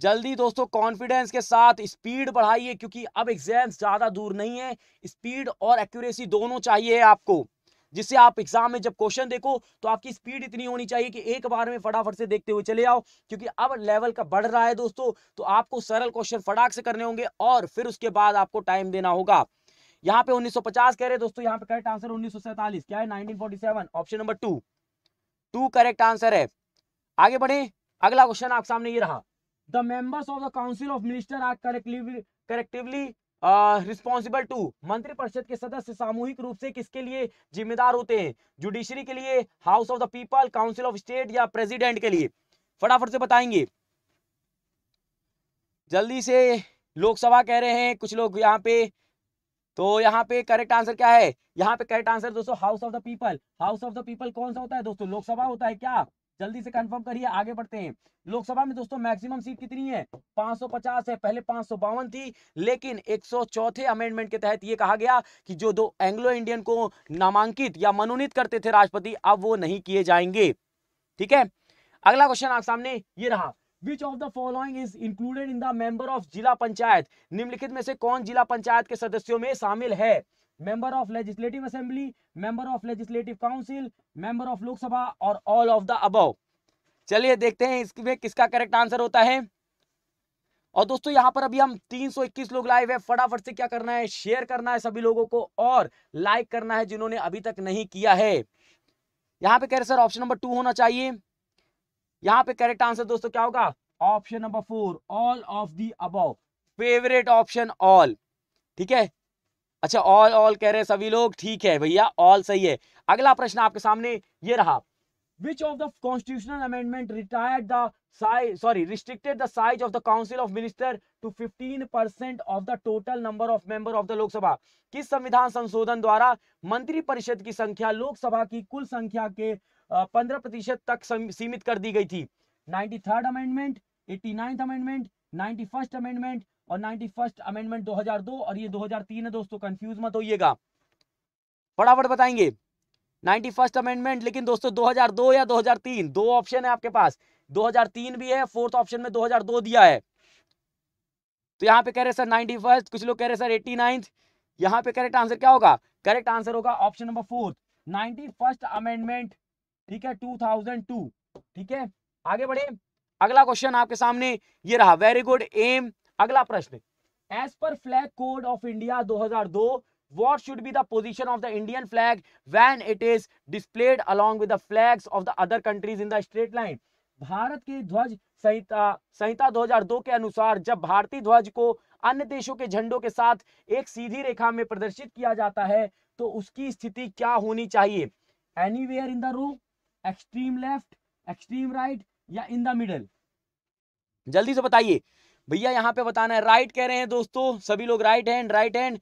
जल्दी दोस्तों कॉन्फिडेंस के साथ स्पीड बढ़ाइए क्योंकि अब एग्जाम ज़्यादा दूर नहीं है स्पीड और एक्यूरेसी दोनों चाहिए आपको जिससे आप एग्जाम में जब क्वेश्चन देखो तो आपकी स्पीड इतनी होनी चाहिए कि एक बार में फटाफट से देखते हुए चले आओ क्योंकि अब लेवल का बढ़ रहा है दोस्तों तो आपको सरल क्वेश्चन फटाक से करने होंगे और फिर उसके बाद आपको टाइम देना होगा यहाँ पे 1950 कह रहे दोस्तों यहाँ पे करेक्ट आंसर उन्नीस क्या है nineteen option number two two correct answer है आगे बढ़े अगला क्वेश्चन आपके सामने ये रहा the members of the council of minister are collectively collectively responsible to मंत्रिपरिषद के सदस्य सामूहिक रूप से किसके लिए जिम्मेदार होते हैं जुडिशरी के लिए house of the people council of state या प्रेसिडेंट के लिए फटाफट से बताएंगे जल्दी से लोकसभा कह रहे हैं कुछ लोग यहाँ पे तो यहाँ पे करेक्ट आंसर क्या है यहाँ पे करेक्ट आंसर दोस्तों house of the people house of the people कौन सा होता है दोस्तों लोकसभा होता है क्या जल्दी से कंफर्म करिए आगे बढ़ते हैं लोकसभा में दोस्तों मैक्सिमम सीट कितनी है 550 है पहले पांच थी लेकिन एक चौथे अमेंडमेंट के तहत ये कहा गया कि जो दो एंग्लो इंडियन को नामांकित या मनोनीत करते थे राष्ट्रपति अब वो नहीं किए जाएंगे ठीक है अगला क्वेश्चन आप सामने ये रहा Which of the following is included in the member of जिला पंचायत निम्नलिखित में से कौन जिला पंचायत के सदस्यों में शामिल है member of legislative assembly member of legislative council member of Lok Sabha और ऑल ऑफ द अब चलिए देखते हैं इसमें किसका करेक्ट आंसर होता है और दोस्तों यहाँ पर अभी हम 321 लोग लाइव है फटाफट से क्या करना है शेयर करना है सभी लोगों को और लाइक करना है जिन्होंने अभी तक नहीं किया है यहाँ पे कह रहे सर ऑप्शन नंबर टू होना चाहिए यहाँ पे करेक्ट आंसर दोस्तों क्या होगा option number four all of the above favourite option all ठीक है अच्छा ऑल ऑल कह रहे सभी लोग ठीक है भैया ऑल सही है अगला प्रश्न आपके सामने ये रहा which of the constitutional amendment retired the size sorry restricted the size of the council of minister to 15 percent of the total number of member of the Lok Sabha किस संविधान संशोधन द्वारा मंत्री परिषद की संख्या लोकसभा की कुल संख्या के पंद्रह प्रतिशत तक सीमित कर दी गई थी ninety third amendment eighty amendment first amendment और नाइनटी फर्स्ट अमेंडमेंट दो हजार दो और ये दो हजार तीन है दोस्तों कंफ्यूज मत होइएगा फटाफट बताएंगे नाइनटी फर्स्ट अमेंडमेंट लेकिन दोस्तों दो या तीन दो ऑप्शन है आपके पास तीन भी है फोर्थ ऑप्शन में दो दिया है तो यहाँ पे कह रहे सर नाइनटी फर्स्ट कुछ लोग कह रहे सर एट्टी नाइन्थ यहाँ पे करेक्ट आंसर क्या होगा करेक्ट आंसर होगा option number fourth ninety first amendment ठीक है टू थाउजेंड टू ठीक है आगे बढ़े अगला क्वेश्चन आपके सामने ये रहा वेरी गुड एम अगला प्रश्न as per flag code of India 2002 हजार दो what should be of of the Indian flag it is displayed along with the flags of the other countries in the straight Bharat के ध्वज संहिता संहिता 2002 के अनुसार जब भारतीय ध्वज को अन्य देशों के झंडों के साथ एक सीधी रेखा में प्रदर्शित किया जाता है तो उसकी स्थिति क्या होनी चाहिए anywhere in the room extreme left extreme right या इन द मिडल जल्दी से बताइए भैया यहाँ पे बताना है राइट कह रहे हैं दोस्तों सभी लोग राइट हैंड राइट हैंड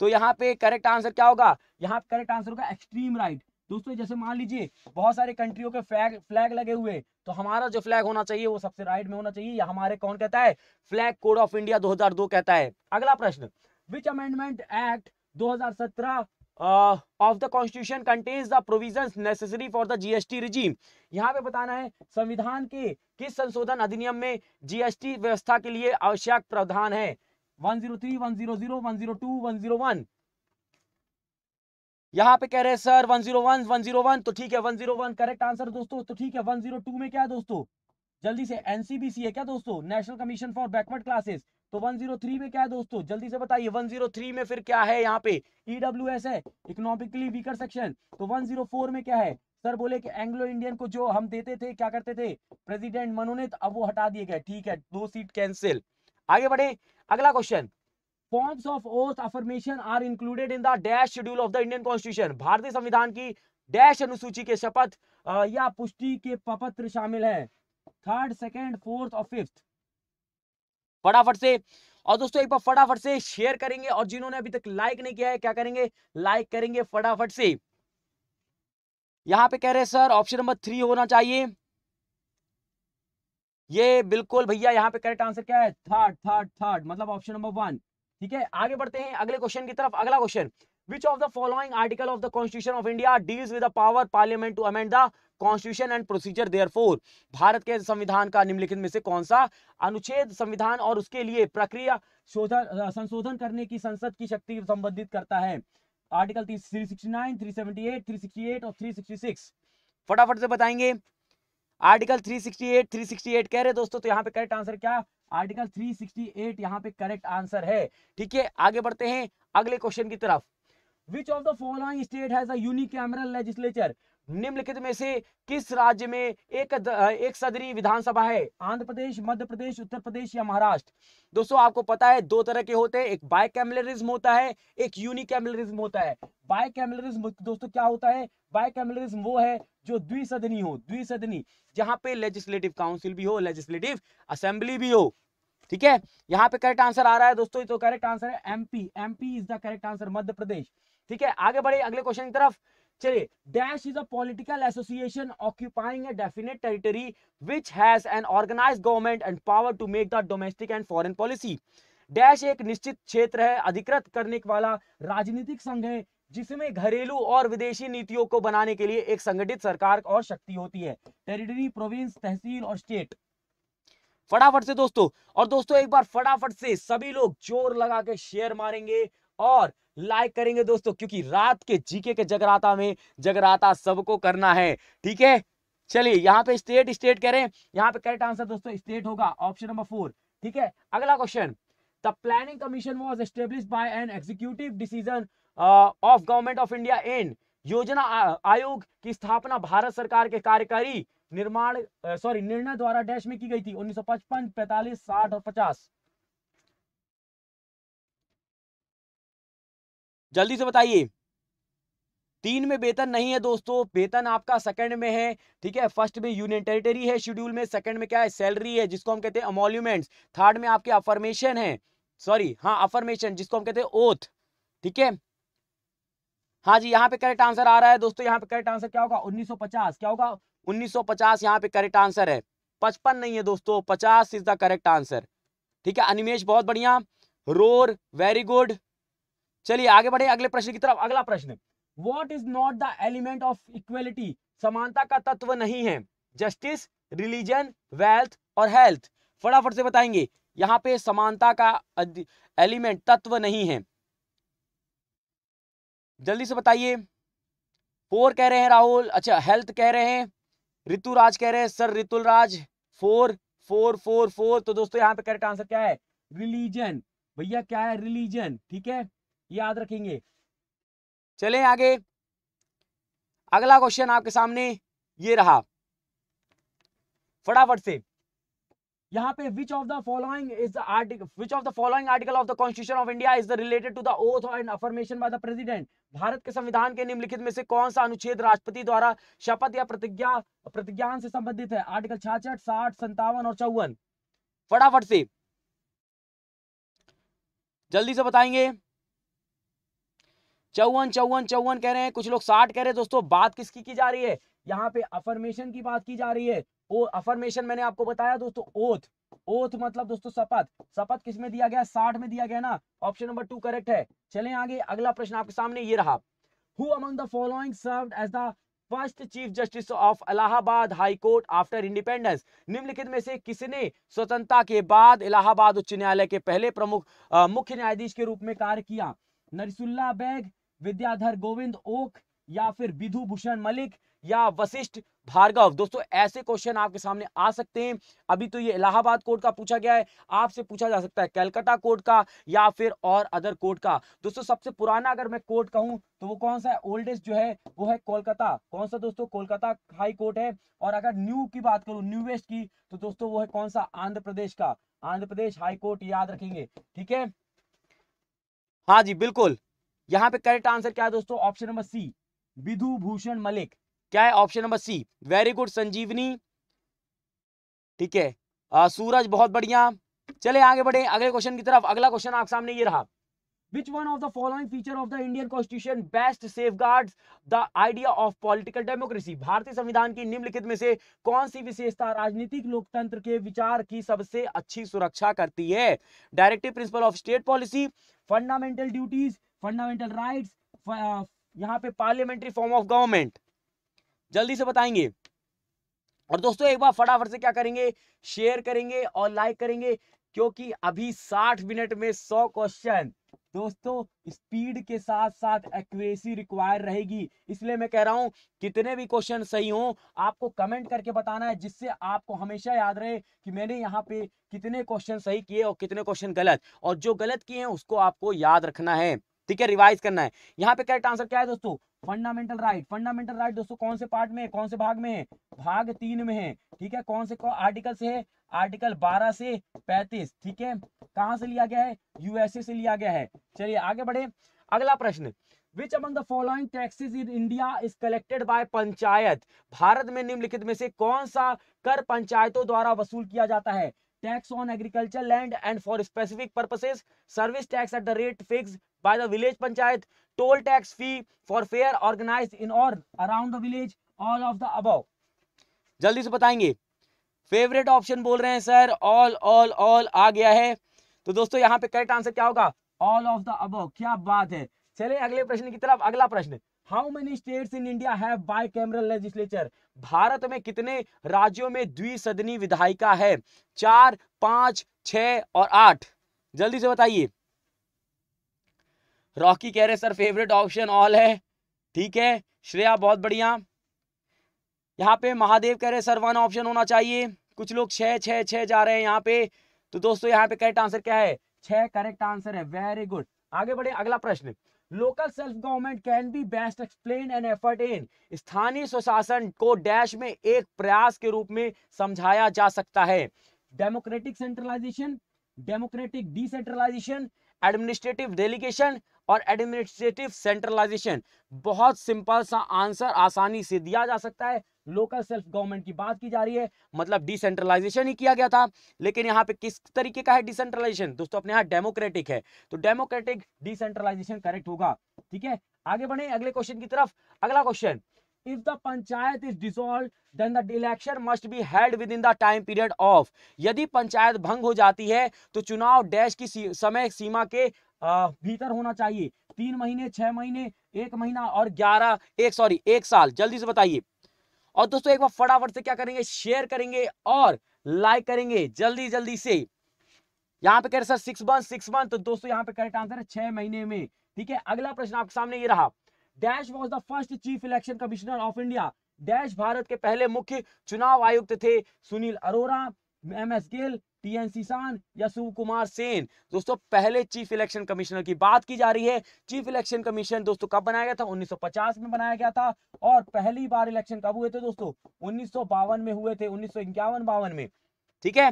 तो यहाँ पे करेक्ट आंसर क्या होगा यहाँ करेक्ट आंसर होगा एक्सट्रीम राइट दोस्तों जैसे मान लीजिए बहुत सारे कंट्रियों के फ्लैग फ्लैग लगे हुए तो हमारा जो फ्लैग होना चाहिए वो सबसे राइट में होना चाहिए या हमारे कौन कहता है फ्लैग कोड ऑफ इंडिया 2002 कहता है अगला प्रश्न which amendment act 2017 of the constitution constitution the provision provisions for for the gst यहाँ पे बताना है संविधान के किस संशोधन अधिनियम में जीएसटी व्यवस्था के लिए आवश्यक प्रावधान है 103, वन जीरो वन यहाँ पे कह रहे सर 101, 101 तो ठीक है 101 करेक्ट आंसर दोस्तों तो ठीक है 102 में क्या है दोस्तों जल्दी से एनसीबीसी है क्या दोस्तों national commission for backward classes तो 103 में क्या है दोस्तों जल्दी से बताइए 103 में फिर क्या है यहाँ पे ईडब्ल्यू e है इकोनॉमिकली वीकर सेक्शन तो 104 में क्या है सर बोले कि एंग्लो इंडियन को जो हम देते थे क्या करते थे प्रेसिडेंट मनोनीत अब वो हटा दिए गए ठीक है दो सीट कैंसिल आगे बढ़े अगला question forms of oath affirmation are included in the dash schedule of the Indian constitution भारतीय संविधान की डैश अनुसूची के शपथ या पुष्टि के पपत्र शामिल है थर्ड सेकेंड फोर्थ और फिफ्थ फटाफट से और दोस्तों एक बार फटाफट से शेयर करेंगे और जिन्होंने अभी तक लाइक नहीं किया है क्या करेंगे लाइक करेंगे फटाफट से यहाँ पे कह रहे सर ऑप्शन नंबर थ्री होना चाहिए ये बिल्कुल भैया यहाँ पे करेक्ट आंसर क्या है थर्ड थर्ड थर्ड मतलब ऑप्शन नंबर वन ठीक है आगे बढ़ते हैं अगले क्वेश्चन की तरफ अगला question which of the following article of the constitution of india deals with the power parliament to amend the constitution and procedure for Bharat के संविधान का निम्नलिखित में से कौन सा अनुच्छेद संविधान और उसके लिए प्रक्रिया संशोधन करने की संसद की शक्ति संबंधित करता है आर्टिकल 369, 378, 368 और 366 फटाफट से बताएंगे आर्टिकल 368, 368 कह रहे दोस्तों तो यहाँ पे करेक्ट आंसर क्या आर्टिकल 368 यहाँ पे करेक्ट आंसर है ठीक है आगे बढ़ते हैं अगले क्वेश्चन की तरफ which of the following state has unicameral legislature निम्नलिखित में से किस राज्य में एक द, एक सदरी विधानसभा है आंध्र प्रदेश मध्य प्रदेश उत्तर प्रदेश या महाराष्ट्र दोस्तों आपको पता है दो तरह के होते हैं एक बाय कैमलरिज्म होता है एक यूनिकैमलरिज्म होता है बाय कैमलरिज्म दोस्तों क्या होता है बाय कैमलरिज्म वो है जो द्विसदनी हो द्विसदनी जहां पे लेजिस्लेटिव काउंसिल भी हो लेजिस्लेटिव असेंबली भी हो ठीक है यहाँ पे करेक्ट आंसर आ रहा है दोस्तों तो करेक्ट आंसर है MP MP is the correct answer Madhya Pradesh ठीक है आगे बढ़े अगले क्वेश्चन की तरफ चलिए dash is a political association occupying a definite territory which has an organize government and power to make the domestic and foreign policy dash एक निश्चित क्षेत्र है अधिकृत करने वाला राजनीतिक संघ है जिसमें घरेलू और विदेशी नीतियों को बनाने के लिए एक संगठित सरकार और शक्ति होती है टेरिटरी प्रोविंस तहसील और स्टेट फटाफट से दोस्तों और दोस्तों एक बार फटाफट से सभी लोग जोर लगा के शेयर मारेंगे और लाइक करेंगे दोस्तों क्योंकि रात के जीके के जगराता में जगराता सबको करना है ठीक है चलिए यहाँ पे स्टेट स्टेट कह रहे हैं यहाँ पे करेक्ट आंसर दोस्तों स्टेट होगा ऑप्शन नंबर फोर ठीक है अगला question the planning commission was establish by an executive decision of government of India in योजना आयोग की स्थापना भारत सरकार के कार्यकारी निर्माण सॉरी uh, निर्णय द्वारा डैश में की गई थी 1955, 45, 60 और जल्दी से बताइए तीन में वेतन नहीं है दोस्तों वेतन आपका सेकंड में है ठीक है फर्स्ट में यूनियन टेरिटरी है शेड्यूल में सेकंड में क्या है सैलरी है जिसको हम कहते हैं अमोल्यूमेंट थर्ड में आपके अफर्मेशन है सॉरी हाँ अफर्मेशन जिसको हम कहते हैं ओथ ठीक है हाँ जी यहाँ पे करेक्ट आंसर आ रहा है दोस्तों यहाँ पे करेक्ट आंसर क्या होगा उन्नीस क्या होगा 1950 यहाँ पे करेक्ट आंसर है पचपन नहीं है दोस्तों पचास इज द करेक्ट आंसर ठीक है अनिमेश बहुत बढ़िया रोर वेरी गुड चलिए आगे बढ़े अगले प्रश्न की तरफ अगला प्रश्न what is not the element of equality समानता का तत्व नहीं है जस्टिस रिलीजन वेल्थ और हेल्थ फटाफट से बताएंगे यहाँ पे समानता का एलिमेंट तत्व नहीं है जल्दी से बताइए फोर कह रहे हैं राहुल अच्छा हेल्थ कह रहे हैं ऋतु राज कह रहे हैं sir Raj four four four four तो दोस्तों यहाँ पे करेक्ट आंसर क्या है रिलीजन भैया क्या है रिलीजन ठीक है याद रखेंगे चले आगे अगला क्वेश्चन आपके सामने ये रहा फटाफट से यहाँ पे which of the following is the article which of the following article of the constitution of India is the related to the oath and affirmation by the president Bharat के संविधान के निम्नलिखित में से कौन सा अनुच्छेद राष्ट्रपति द्वारा शपथ या प्रतिज्ञा प्रतिज्ञान से संबंधित है आर्टिकल छाछठ साठ संतावन और चौवन फटाफट से जल्दी से बताएंगे चौवन चौवन चौवन कह रहे हैं कुछ लोग साठ कह रहे हैं दोस्तों बात किसकी की जा रही है यहाँ पे अफर्मेशन की बात की जा रही है ओ अफर्मेशन मैंने आपको बताया दोस्तों ओथ ओथ मतलब दोस्तों शपथ शपथ किस में दिया गया साठ में दिया गया ना ऑप्शन नंबर टू करेक्ट है चले आगे अगला प्रश्न आपके सामने ये रहा who among the following serve as the first chief justice of Allahabad high court after independence निम्नलिखित में से किसने स्वतंत्रता के बाद इलाहाबाद उच्च न्यायालय के पहले प्रमुख मुख्य न्यायाधीश के रूप में कार्य किया नरसुल्ला बैग विद्याधर गोविंद ओक या फिर विधु भूषण मलिक या वशिष्ठ भार्गव दोस्तों ऐसे क्वेश्चन आपके सामने आ सकते हैं अभी तो ये इलाहाबाद कोर्ट का पूछा गया है आपसे पूछा जा सकता है कलकत्ता कोर्ट का या फिर और अदर कोर्ट का दोस्तों सबसे पुराना अगर मैं कोर्ट कहूँ तो वो कौन सा है ओल्डेस्ट जो है वो है कोलकाता कौन सा दोस्तों कोलकाता हाई कोर्ट है और अगर न्यू की बात करूं न्यूवेस्ट की तो दोस्तों वो है कौन सा आंध्र प्रदेश का आंध्र प्रदेश हाईकोर्ट याद रखेंगे ठीक है हाँ जी बिल्कुल यहाँ पे करेक्ट आंसर क्या है दोस्तों option number C Vidhu Bhushan Malik क्या है option number C very good Sanjivani ठीक है आ, सूरज बहुत बढ़िया चले आगे बढ़े अगले क्वेश्चन की तरफ अगला क्वेश्चन आपके सामने ये रहा which one of the following feature of the indian constitution best safeguards the idea of political democracy भारतीय संविधान की निम्नलिखित में से कौन सी विशेषता राजनीतिक लोकतंत्र के विचार की सबसे अच्छी सुरक्षा करती है directive principle of state policy fundamental duties fundamental right यहाँ पे पार्लियामेंट्री फॉर्म ऑफ गवर्नमेंट जल्दी से बताएंगे और दोस्तों एक बार फटाफट से क्या करेंगे शेयर करेंगे और लाइक करेंगे क्योंकि अभी 60 मिनट में 100 क्वेश्चन दोस्तों स्पीड के साथ साथ एक्यूरेसी रिक्वायर रहेगी इसलिए मैं कह रहा हूं कितने भी क्वेश्चन सही हों आपको कमेंट करके बताना है जिससे आपको हमेशा याद रहे कि मैंने यहाँ पे कितने क्वेश्चन सही किए और कितने क्वेश्चन गलत और जो गलत किए हैं उसको आपको याद रखना है ठीक है रिवाइज करना है यहाँ पे करेक्ट आंसर क्या है दोस्तों फंडामेंटल राइट फंडामेंटल राइट दोस्तों कौन से पार्ट में है कौन से भाग में है भाग तीन में है ठीक है कौन से कौन आर्टिकल से है आर्टिकल 12 से 35 ठीक है कहाँ से लिया गया है यूएसए से लिया गया है चलिए आगे बढ़े अगला प्रश्न which among the following taxes in India is collected by panchayat Bharat में निम्नलिखित में से कौन सा कर पंचायतों द्वारा वसूल किया जाता है tax on agriculture land and for specific purposes service tax at the rate fix by the village panchayat toll tax fee for fair organize in और around the village all of the अब जल्दी से बताएंगे फेवरेट ऑप्शन बोल रहे हैं sir all all all आ गया है तो दोस्तों यहाँ पे करेक्ट आंसर क्या होगा ऑल ऑफ द अब क्या बात है चले अगले प्रश्न की तरफ अगला प्रश्न how many state in India have bicameral legislature Bharat में कितने राज्यों में द्विसदनी विधायिका है चार पांच छ और आठ जल्दी से बताइए रॉकी कह रहे सर फेवरेट ऑप्शन ऑल है ठीक है श्रेया बहुत बढ़िया यहाँ पे महादेव कह रहे सर वन ऑप्शन होना चाहिए कुछ लोग छ छ छ जा रहे हैं यहाँ पे तो दोस्तों यहाँ पे करेक्ट आंसर क्या है छ करेक्ट आंसर है वेरी गुड आगे बढ़े अगला प्रश्न local self government can be best explain and effort in स्थानीय स्वशासन को डैश में एक प्रयास के रूप में समझाया जा सकता है democratic centralization democratic decentralization administrative delegation और एडमिनिस्ट्रेटिव सेंट्रलाइजेशन बहुत सिंपल सा आंसर आसानी से दिया जा सकता है लोकल सेल्फ गवर्नमेंट की बात की जा रही है मतलब डिसेंट्रलाइजेशन ही किया गया था लेकिन यहाँ पे किस तरीके का है डिसेंट्रलाइजेशन दोस्तों अपने यहाँ डेमोक्रेटिक है तो डेमोक्रेटिक डिसेंट्रलाइजेशन करेक्ट होगा ठीक है आगे बढ़े अगले क्वेश्चन की तरफ अगला question if the panchayat is dissolved then the election must be held within the time period of यदि पंचायत भंग हो जाती है तो चुनाव डैश की समय सीमा के भीतर होना चाहिए तीन महीने छह महीने एक महीना और ग्यारह एक सॉरी एक साल जल्दी से बताइए और दोस्तों एक बार फटाफट से क्या करेंगे शेयर करेंगे और लाइक करेंगे जल्दी जल्दी से यहाँ पे कह रहे sir six month six month तो दोस्तों यहाँ पे करेक्ट आंसर है छह महीने में ठीक है अगला प्रश्न आपके सामने ये रहा dash was the first chief election commissioner of India dash Bharat के पहले मुख्य चुनाव आयुक्त थे Sunil Arora M S Gill T N Seshan या शिव कुमार सेन दोस्तों पहले चीफ इलेक्शन कमिश्नर की बात की जा रही है चीफ इलेक्शन कमीशन दोस्तों कब बनाया गया था 1950 में बनाया गया था और पहली बार इलेक्शन कब हुए थे दोस्तों उन्नीस में हुए थे उन्नीस सौ में ठीक है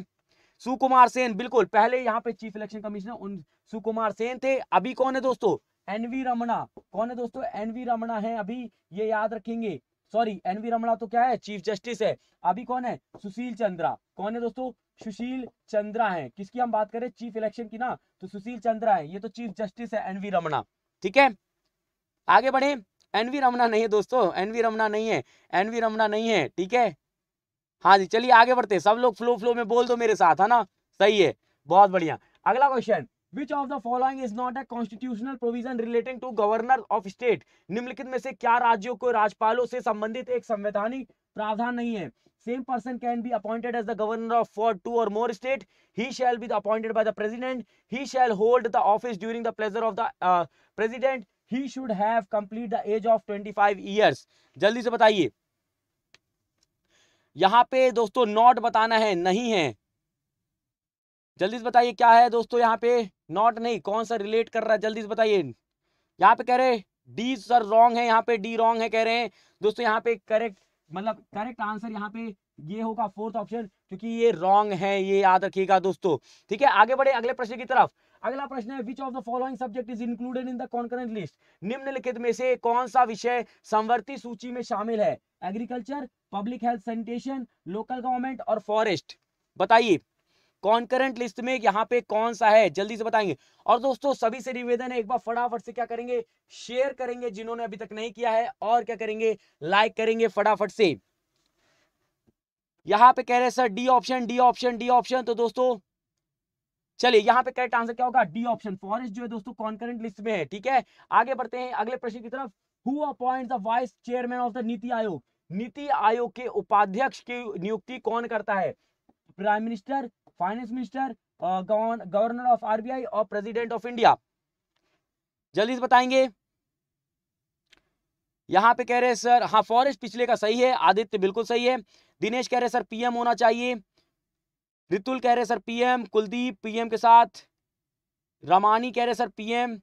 सुकुमार सेन बिल्कुल पहले यहाँ पे chief election commissioner Sukumar Sen थे अभी कौन है दोस्तों एनवी रमना कौन है दोस्तों एनवी रमना है अभी ये याद रखेंगे सॉरी एन वी रमणा तो क्या है चीफ जस्टिस है अभी कौन है सुशील चंद्रा कौन है दोस्तों सुशील चंद्रा है किसकी हम बात करें चीफ इलेक्शन की ना तो सुशील चंद्रा है ये तो चीफ जस्टिस है एन वी रमणा ठीक है आगे बढ़े एन वी रमना नहीं है दोस्तों एन वी रमना नहीं है एन वी रमना नहीं है ठीक है हाँ जी चलिए आगे बढ़ते सब लोग फ्लो फ्लो में बोल दो मेरे साथ है ना सही है बहुत बढ़िया अगला question which of the following is not a constitutional provision relating to governor of state निम्नलिखित में से क्या राज्यों को राज्यपालों से संबंधित एक संवैधानिक प्रावधान नहीं है same person can be appointed as the governor of for two or more state he shall be appointed by the president he shall hold the office during the pleasure of the uh, president he should have complete the age of 25 years जल्दी से बताइए यहाँ पे दोस्तों not बताना है नहीं है जल्दी से बताइए क्या है दोस्तों यहाँ पे नॉट नहीं कौन सा रिलेट कर रहा है जल्दी से बताइए यहाँ पे कह रहे डी सर रॉन्ग है यहाँ पे डी रॉन्ग है कह रहे हैं दोस्तों यहाँ पे करेक्ट मतलब करेक्ट आंसर यहाँ पे ये होगा फोर्थ ऑप्शन क्योंकि ये रॉन्ग है ये याद रखिएगा दोस्तों ठीक है आगे बढ़े अगले प्रश्न की तरफ अगला प्रश्न है which of the following subject is included in the concurrent list निम्नलिखित में से कौन सा विषय संवर्ती सूची में शामिल है agriculture public health sanitation local government और फॉरेस्ट बताइए कॉन्करेंट लिस्ट में यहाँ पे कौन सा है जल्दी से बताएंगे और दोस्तों सभी से निवेदन है एक बार फटाफट से क्या करेंगे शेयर करेंगे जिन्होंने अभी तक नहीं किया है और क्या करेंगे लाइक करेंगे फटाफट से यहाँ पे कह रहे sir D option D option D option तो दोस्तों चलिए यहाँ पे करेक्ट आंसर क्या होगा डी ऑप्शन फॉरेस्ट जो है दोस्तों कॉन्करेंट लिस्ट में है ठीक है आगे बढ़ते हैं अगले प्रश्न की तरफ who appoint the vice chairman of the NITI Aayog नीति आयोग के उपाध्यक्ष की नियुक्ति कौन करता है prime minister finance minister governor of RBI और प्रेसिडेंट ऑफ इंडिया जल्दी से बताएंगे यहाँ पे कह रहे सर हाँ फॉरेस्ट पिछले का सही है आदित्य बिल्कुल सही है दिनेश कह रहे सर पीएम होना चाहिए रितुल कह रहे सर पीएम कुलदीप पीएम के साथ रमानी कह रहे सर पीएम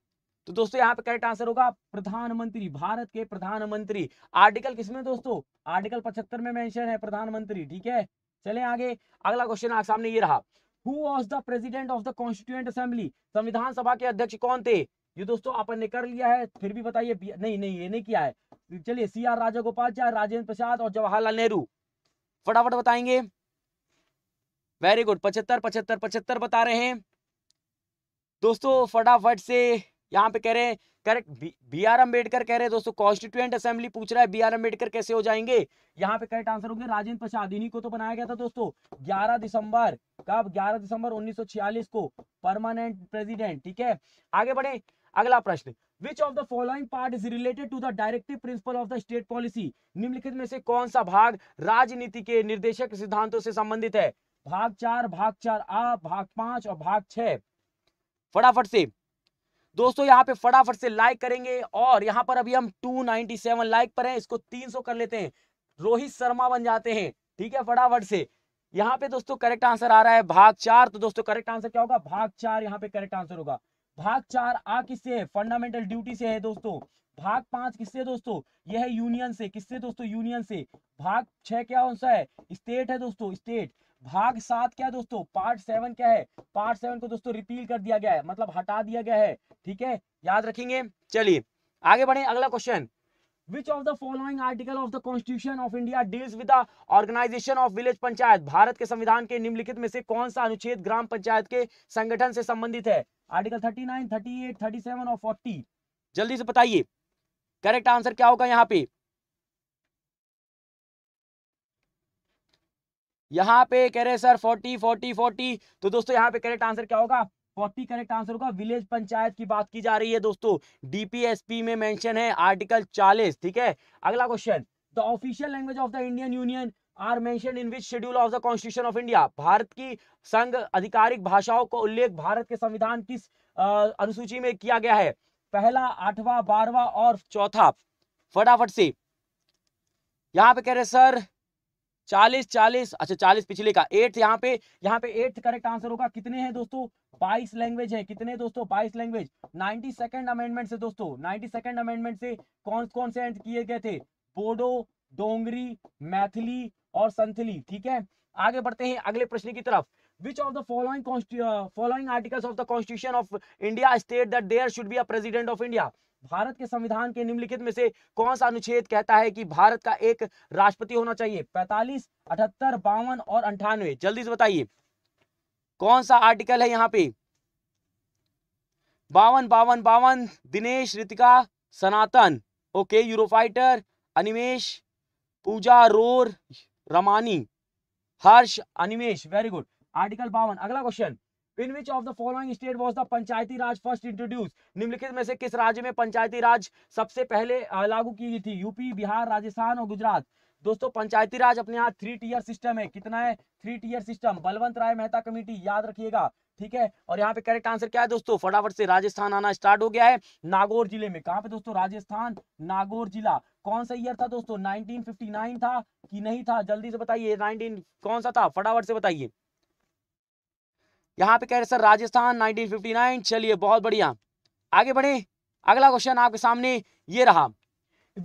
तो दोस्तों यहाँ पे करेक्ट आंसर होगा प्रधानमंत्री भारत के प्रधानमंत्री आर्टिकल किसमें दोस्तों आर्टिकल पचहत्तर में मेंशन है प्रधानमंत्री ठीक है चले आगे अगला क्वेश्चन आपके सामने ये रहा who was the president of the constituent assembly संविधान सभा के अध्यक्ष कौन थे ये दोस्तों अपन ने कर लिया है फिर भी बताइए नहीं नहीं ये नहीं किया है चलिए सी आर राजा गोपालचार्य राजेंद्र प्रसाद और जवाहरलाल नेहरू फटाफट बताएंगे वेरी गुड पचहत्तर पचहत्तर पचहत्तर बता रहे हैं दोस्तों फटाफट से यहाँ पे कह रहे हैं करेक्ट बी आर अम्बेडकर कह रहे हैं दोस्तों कॉन्स्टिट्यूएंट असेंबली पूछ रहा है बी आर अम्बेडकर कैसे हो जाएंगे यहाँ पे करेक्ट आंसर होंगे राजेंद्र प्रसाद इन्हीं को तो बनाया गया था दोस्तों 11 दिसंबर कब 11 दिसंबर 1946 को परमानेंट प्रेसिडेंट ठीक है आगे बढ़े अगला प्रश्न which of the following part is related to the directive principle of the state policy निम्नलिखित में से कौन सा भाग राजनीति के निर्देशक सिद्धांतों से संबंधित है भाग चार भाग चार आ भाग पांच और भाग छ फटाफट से दोस्तों यहाँ पे फटाफट से लाइक करेंगे और यहाँ पर अभी हम 297 लाइक पर हैं इसको 300 कर लेते हैं रोहित शर्मा बन जाते हैं ठीक है फटाफट से यहाँ पे दोस्तों करेक्ट आंसर आ रहा है भाग चार तो दोस्तों करेक्ट आंसर क्या होगा भाग चार यहाँ पे करेक्ट आंसर होगा भाग चार आ किससे है फंडामेंटल ड्यूटी से है दोस्तों भाग पांच किससे दोस्तों यह है यूनियन से किससे दोस्तों यूनियन से भाग छह क्या कौन सा है स्टेट है दोस्तों स्टेट भाग सात क्या है दोस्तों पार्ट सेवन क्या है पार्ट सेवन को दोस्तों रिपील कर दिया गया है मतलब हटा दिया गया है ठीक है याद रखेंगे चलिए आगे बढ़े अगला question which of the following article of the constitution of India deals with the organization of village panchayat Bharat के संविधान के निम्नलिखित में से कौन सा अनुच्छेद ग्राम पंचायत के संगठन से संबंधित है article thirty thirty nine eight thirty seven और फोर्टी जल्दी से बताइए करेक्ट आंसर क्या होगा यहाँ पे यहाँ पे कह रहे सर फोर्टी फोर्टी फोर्टी तो दोस्तों यहाँ पे करेक्ट आंसर क्या होगा फोर्टी करेक्ट आंसर होगा विलेज पंचायत की बात की जा रही है दोस्तों डीपीएसपी में मेंशन है आर्टिकल चालीस ठीक है अगला question the official language of the Indian union are mention in which schedule of the constitution of India Bharat की संघ आधिकारिक भाषाओं का उल्लेख भारत के संविधान किस अनुसूची में किया गया है पहला आठवा बारवा और चौथा फटाफट से यहाँ पे कह रहे सर चालीस चालीस अच्छा चालीस पिछले का एट्थ यहाँ पे यहाँ पे एट्थ करेक्ट आंसर होगा कितने हैं दोस्तों बाईस लैंग्वेज है कितने दोस्तों बाईस लैंग्वेज नाइनटी सेकेंड अमेंडमेंट से दोस्तों नाइनटी सेकेंड अमेंडमेंट से कौन कौन से एंड किए गए थे बोडो डोंगरी मैथिली और संथली ठीक है आगे बढ़ते हैं अगले प्रश्न की तरफ which of the following following articles of the constitution of India state that there should be a a of India Bharat के संविधान के निम्नलिखित में से कौन सा अनुच्छेद कहता है कि भारत का एक राष्ट्रपति होना चाहिए पैतालीस अठहत्तर बावन और अंठानवे जल्दी से बताइए कौन सा आर्टिकल है यहाँ पे बावन बावन बावन दिनेश ऋतिका सनातन ओके यूरोफाइटर अनिमेश पूजा रोर Ramani Harsh Animesh very good article बावन अगला question in which of the following state was the Panchayati Raj first introduce निम्नलिखित में से किस राज्य में पंचायती राज सबसे पहले लागू की गई थी यूपी बिहार राजस्थान और गुजरात दोस्तों पंचायती राज अपने यहाँ थ्री टीयर सिस्टम है कितना है three tier system Balwant Rai Mehta committee याद रखिएगा ठीक है और यहाँ पे करेक्ट आंसर क्या है दोस्तों फटाफट से राजस्थान आना स्टार्ट हो गया है नागौर जिले में कहाँ पे दोस्तों राजस्थान नागौर जिला कौन सा ईयर था दोस्तों 1959 था कि नहीं था जल्दी से बताइए 19 कौन सा था फटाफट से बताइए यहाँ पे कह रहे सर राजस्थान 1959 चलिए बहुत बढ़िया आगे बढ़े अगला क्वेश्चन आपके सामने ये रहा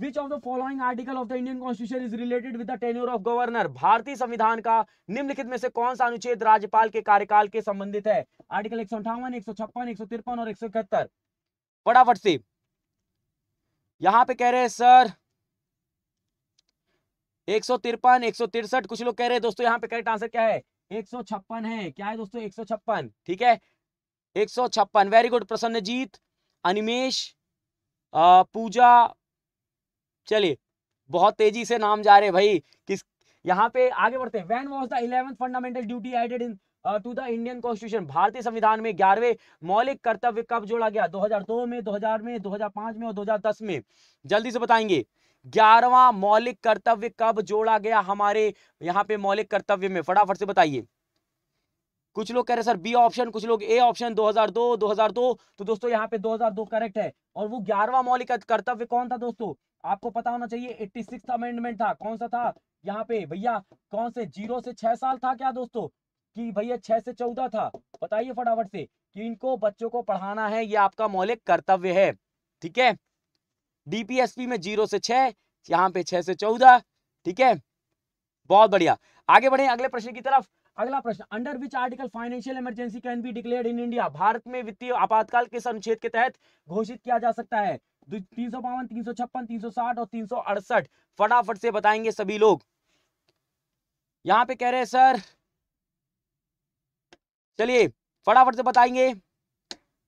which of the following article of the Indian constitution is related with the tenure of governor भारतीय संविधान का निम्नलिखित में से कौन सा अनुच्छेद राज्यपाल के कार्यकाल के संबंधित है आर्टिकल एक सौ अंठावन एक सौ छप्पन एक सौ तिरपन और एक सौ इकहत्तर फटाफट से यहां पे कह रहे हैं सर एक सौ तिरपन एक सौ तिरसठ कुछ लोग कह रहे हैं दोस्तों यहाँ पे करेक्ट आंसर क्या है एक सौ छप्पन है क्या है दोस्तों एक सौ छप्पन ठीक है एक सौ छप्पन वेरी गुड प्रसन्नजीत अनिमेश पूजा चलिए बहुत तेजी से नाम जा रहे भाई किस यहाँ पे आगे बढ़ते हैं when was the eleven fundamental duty added into the Indian constitution भारतीय संविधान में ग्यारहवें मौलिक कर्तव्य कब जोड़ा गया 2002 में 2000 में 2005 में और 2010 में जल्दी से बताएंगे ग्यारहवा मौलिक कर्तव्य कब जोड़ा गया हमारे यहाँ पे मौलिक कर्तव्य में फटाफट से बताइए कुछ लोग कह रहे सर बी ऑप्शन कुछ लोग ए ऑप्शन 2002 2002 तो दोस्तों यहाँ पे 2002 करेक्ट है और वो ग्यारहवा मौलिक कर्तव्य कौन था दोस्तों आपको पता होना चाहिए 86 अमेंडमेंट था कौन सा था यहाँ पे भैया कौन से जीरो से छह साल था क्या दोस्तों कि भैया छह से चौदह था बताइए फटाफट से कि इनको बच्चों को पढ़ाना है ये आपका मौलिक कर्तव्य है ठीक है डीपीएसपी में जीरो से छह यहाँ पे छह से चौदह ठीक है बहुत बढ़िया आगे बढ़े अगले प्रश्न की तरफ अगला प्रश्न under which article financial emergency can be declare in India Bharat में वित्तीय आपातकाल किस अनुच्छेद के तहत घोषित किया जा सकता है तीन सौ बावन तीन सौ छप्पन तीन सौ साठ और तीन सौ अड़सठ फटाफट से बताएंगे सभी लोग यहाँ पे कह रहे हैं सर चलिए फटाफट से बताएंगे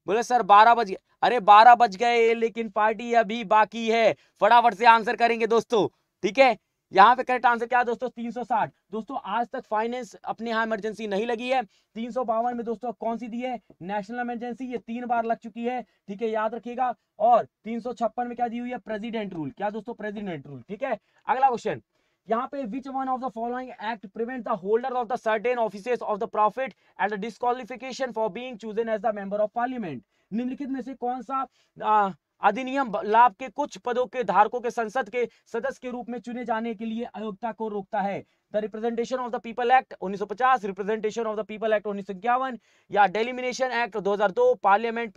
बोले सर बारह बज गया अरे बारह बज गए लेकिन पार्टी अभी बाकी है फटाफट से आंसर करेंगे दोस्तों ठीक है यहाँ पे करेक्ट आंसर क्या है दोस्तों 360 दोस्तों आज तक फाइनेंस अपने यहाँ इमरजेंसी नहीं लगी है तीन में दोस्तों कौन सी दी है नेशनल इमरजेंसी ये तीन बार लग चुकी है ठीक है याद रखिएगा और तीन में क्या दी हुई है प्रेसिडेंट रूल क्या दोस्तों प्रेसिडेंट रूल ठीक है अगला क्वेश्चन यहाँ पे which one of the following act prevent the holder of the certain office of the profit and disqualification for being chosen as the member of parliament निम्नलिखित में से कौन सा अधिनियम लाभ के कुछ पदों के धारकों के संसद के सदस्य के रूप में चुने जाने के लिए अयोग्यता को रोकता है the representation of the people act 1950 representation of the people act उन्नीस या delimitation act 2002 parliament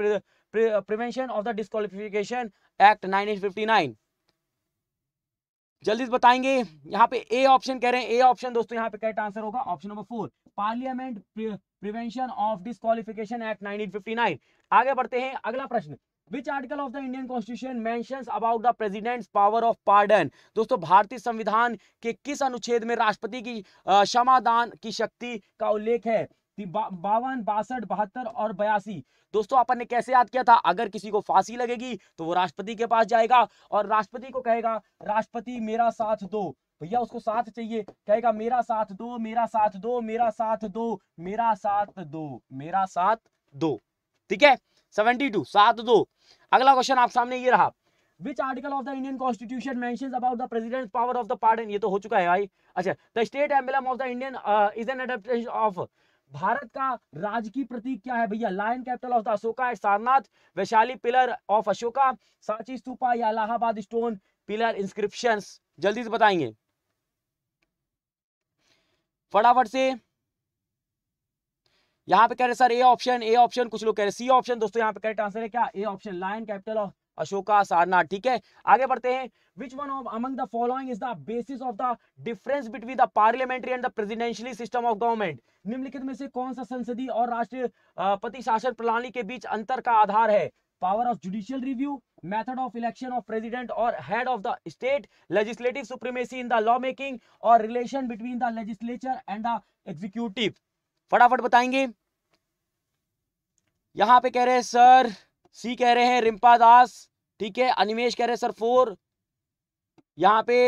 prevention of the disqualification act 1959 जल्दी से बताएंगे यहाँ पे ए ऑप्शन कह रहे हैं ए ऑप्शन दोस्तों यहाँ पे करेक्ट आंसर होगा option number four parliament prevention of disqualification act 1959 आगे बढ़ते हैं अगला प्रश्न which article of the Indian constitution mentions about the president's power of pardon दोस्तों भारतीय संविधान के किस अनुच्छेद में राष्ट्रपति की क्षमादान की शक्ति का उल्लेख है बावन बासठ बहत्तर और बयासी दोस्तों अपन ने कैसे याद किया था अगर किसी को फांसी लगेगी तो वो राष्ट्रपति के पास जाएगा और राष्ट्रपति को कहेगा राष्ट्रपति मेरा साथ दो भैया उसको साथ चाहिए कहेगा मेरा साथ दो मेरा साथ दो मेरा साथ दो मेरा साथ दो मेरा साथ दो ठीक है सेवेंटी टू सात दो अगला क्वेश्चन आप सामने ये रहा which article of the Indian constitution मैं about the president power of the pardon ये तो हो चुका है भाई अच्छा the state emblem of the Indian is an adaptation of Bharat का राजकीय प्रतीक क्या है भैया lion capital of the Ashoka है सारनाथ वैशाली पिलर ऑफ अशोका सांची स्तूपा या इलाहाबाद स्टोन पिलर इंस्क्रिप्शंस जल्दी से बताएंगे फटाफट से यहाँ पे कह रहे sir A option A option कुछ लोग कह रहे सी ऑप्शन दोस्तों यहाँ पे कह रहे आंसर है क्या A option lion capital of Ashoka Sarnath ठीक है आगे बढ़ते हैं which one of among the following is the basis of the difference between the parliamentary and the presidentially system of government निम्नलिखित में से कौन सा संसदीय और राष्ट्रपति शासन प्रणाली के बीच अंतर का आधार है power of judicial review method of election of president और head of the state legislative supremacy in the law making और relation between the legislature and the executive फटाफट बताएंगे यहाँ पे कह रहे हैं सर सी कह रहे हैं रिम्पा दास ठीक है अनिमेश कह रहे हैं सर फोर यहाँ पे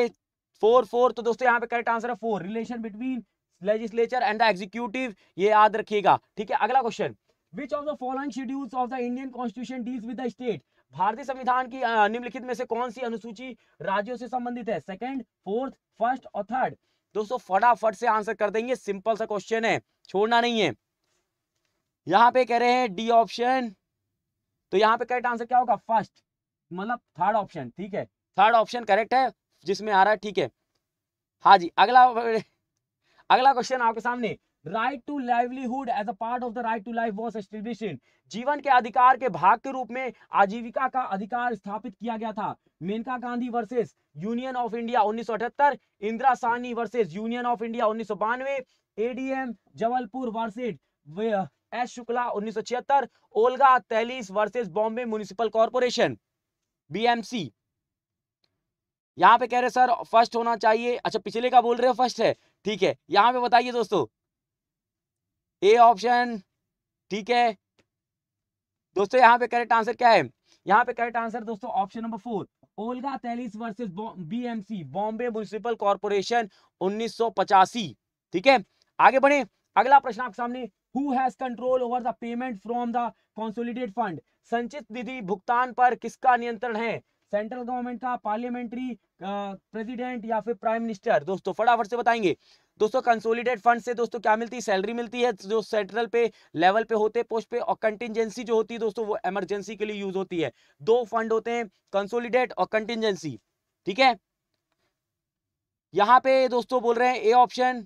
फोर फोर तो दोस्तों यहाँ पे करेक्ट आंसर है four relation between legislature and the executive ये याद रखिएगा ठीक है अगला question which of the following schedules of the Indian constitution deals with the state भारतीय संविधान की निम्नलिखित में से कौन सी अनुसूची राज्यों से संबंधित है सेकंड फोर्थ फर्स्ट और थर्ड दोस्तों फटाफट से आंसर कर देंगे सिंपल सा क्वेश्चन है छोड़ना नहीं है यहाँ पे कह रहे हैं डी ऑप्शन तो यहाँ पे करेक्ट आंसर क्या होगा फर्स्ट मतलब थर्ड ऑप्शन ठीक है थर्ड ऑप्शन करेक्ट है जिसमें आ रहा है ठीक है हाँ जी अगला अगला क्वेश्चन आपके सामने right to livelihood as a part of the right to life was establish जीवन के अधिकार के भाग के रूप में आजीविका का अधिकार स्थापित किया गया था Menaka Gandhi versus union of India उन्नीस Indira Sawhney versus union of India उन्नीस ADM Jabalpur versus S Shukla उन्नीस Olga Tellis versus Bombay municipal corporation BMC यहाँ पे कह रहे सर फर्स्ट होना चाहिए अच्छा पिछले का बोल रहे हो फर्स्ट है ठीक है यहाँ पे बताइए दोस्तों ए ऑप्शन ठीक है दोस्तों यहाँ पे करेक्ट आंसर क्या है यहाँ पे करेक्ट आंसर दोस्तों option number four Olga Tellis versus BMC Bombay municipal corporation उन्नीस ठीक है आगे बढ़े अगला प्रश्न आपके सामने who has control over the payment from the consolidated fund संचित निधि भुगतान पर किसका नियंत्रण है सेंट्रल गवर्नमेंट का पार्लियामेंट्री प्रेसिडेंट या फिर प्राइम मिनिस्टर दोस्तों फटाफट से बताएंगे दोस्तों कंसोलिडेट फंड से दोस्तों क्या मिलती है सैलरी मिलती है जो सेंट्रल पे लेवल पे होते पोस्ट पे और कंटिजेंसी जो होती है दोस्तों वो इमरजेंसी के लिए यूज होती है दो फंड होते हैं कंसोलिडेट और कंटिजेंसी ठीक है यहाँ पे दोस्तों बोल रहे हैं ए ऑप्शन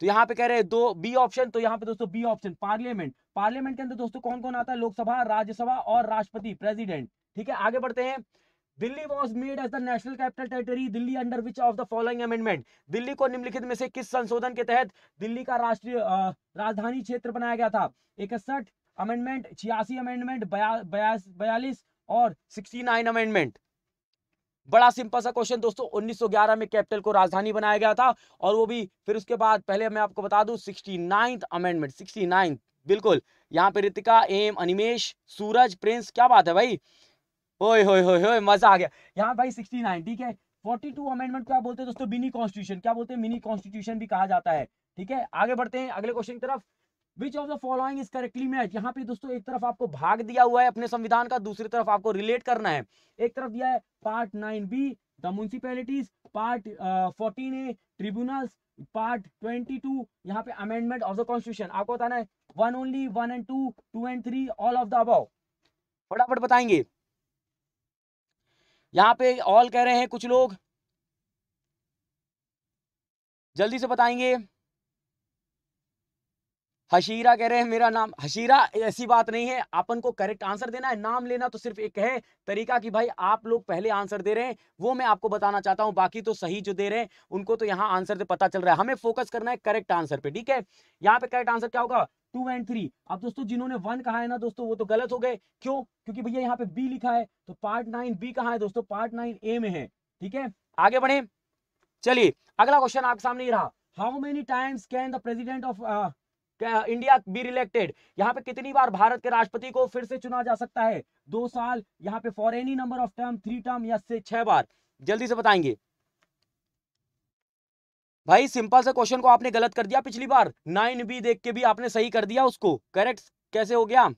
तो यहाँ पे कह रहे हैं दो बी ऑप्शन तो यहाँ पे दोस्तों बी ऑप्शन पार्लियामेंट पार्लियामेंट के अंदर दोस्तों कौन कौन आता है लोकसभा राज्यसभा और राष्ट्रपति प्रेसिडेंट ठीक है आगे बढ़ते हैं Delhi was made as the national capital territory Delhi under which of the following amendment Delhi को निम्नलिखित में से किस संशोधन के तहत दिल्ली का राष्ट्रीय राजधानी क्षेत्र बनाया गया था इकसठ अमेंडमेंट छियासी अमेंडमेंट बयालीस और सिक्सटी नाइन अमेंडमेंट बड़ा सिंपल सा क्वेश्चन दोस्तों 1911 में कैपिटल को राजधानी बनाया गया था और वो भी फिर उसके बाद पहले मैं आपको बता दू सिक्सटी नाइन्थ अमेंडमेंट 69th बिल्कुल यहाँ पे ऋतिका एम अनिमेश सूरज प्रिंस क्या बात है भाई मजा आ गया यहाँ भाई सिक्सटी नाइन ठीक है फोर्टी टू अमेंडमेंट क्या बोलते हैं दोस्तों मिनी कॉन्स्टिट्यूशन क्या बोलते हैं मिनी कॉन्स्टिट्यूशन भी कहा जाता है ठीक है आगे बढ़ते हैं अगले क्वेश्चन की तरफ which of the following is correctly match यहाँ पे दोस्तों एक तरफ आपको भाग दिया हुआ है अपने संविधान का दूसरी तरफ आपको रिलेट करना है एक तरफ दिया है part nine B the municipalities part fourteen A tribunals part twenty two यहाँ पे अमेंडमेंट ऑफ द कॉन्स्टिट्यूशन आपको बताना है one only one and two two and three all of the above फटाफट बताएंगे यहाँ पे ऑल कह रहे हैं कुछ लोग जल्दी से बताएंगे हशीरा कह रहे हैं मेरा नाम हशीरा ऐसी बात नहीं है अपन को करेक्ट आंसर देना है नाम लेना तो सिर्फ एक है तरीका कि भाई आप लोग पहले आंसर दे रहे हैं वो मैं आपको बताना चाहता हूं बाकी तो सही जो दे रहे हैं उनको तो यहां आंसर पता चल रहा है हमें फोकस करना है करेक्ट आंसर पे ठीक है यहाँ पे करेक्ट आंसर क्या होगा टू एंड थ्री अब दोस्तों जिन्होंने वन कहा है ना दोस्तों वो तो गलत हो गए क्यों क्योंकि भैया यहाँ पे बी लिखा है तो पार्ट नाइन बी कहा है दोस्तों पार्ट नाइन ए में है ठीक है आगे बढ़े चलिए अगला क्वेश्चन आपके सामने ही रहा how many times can the president of India be reelected यहाँ पे कितनी बार भारत के राष्ट्रपति को फिर से चुना जा सकता है दो साल यहाँ पे for any number of term three term या से छह बार जल्दी से बताएंगे भाई सिंपल से क्वेश्चन को आपने गलत कर दिया पिछली बार नाइन बी देख के भी आपने सही कर दिया उसको करेक्ट कैसे हो गया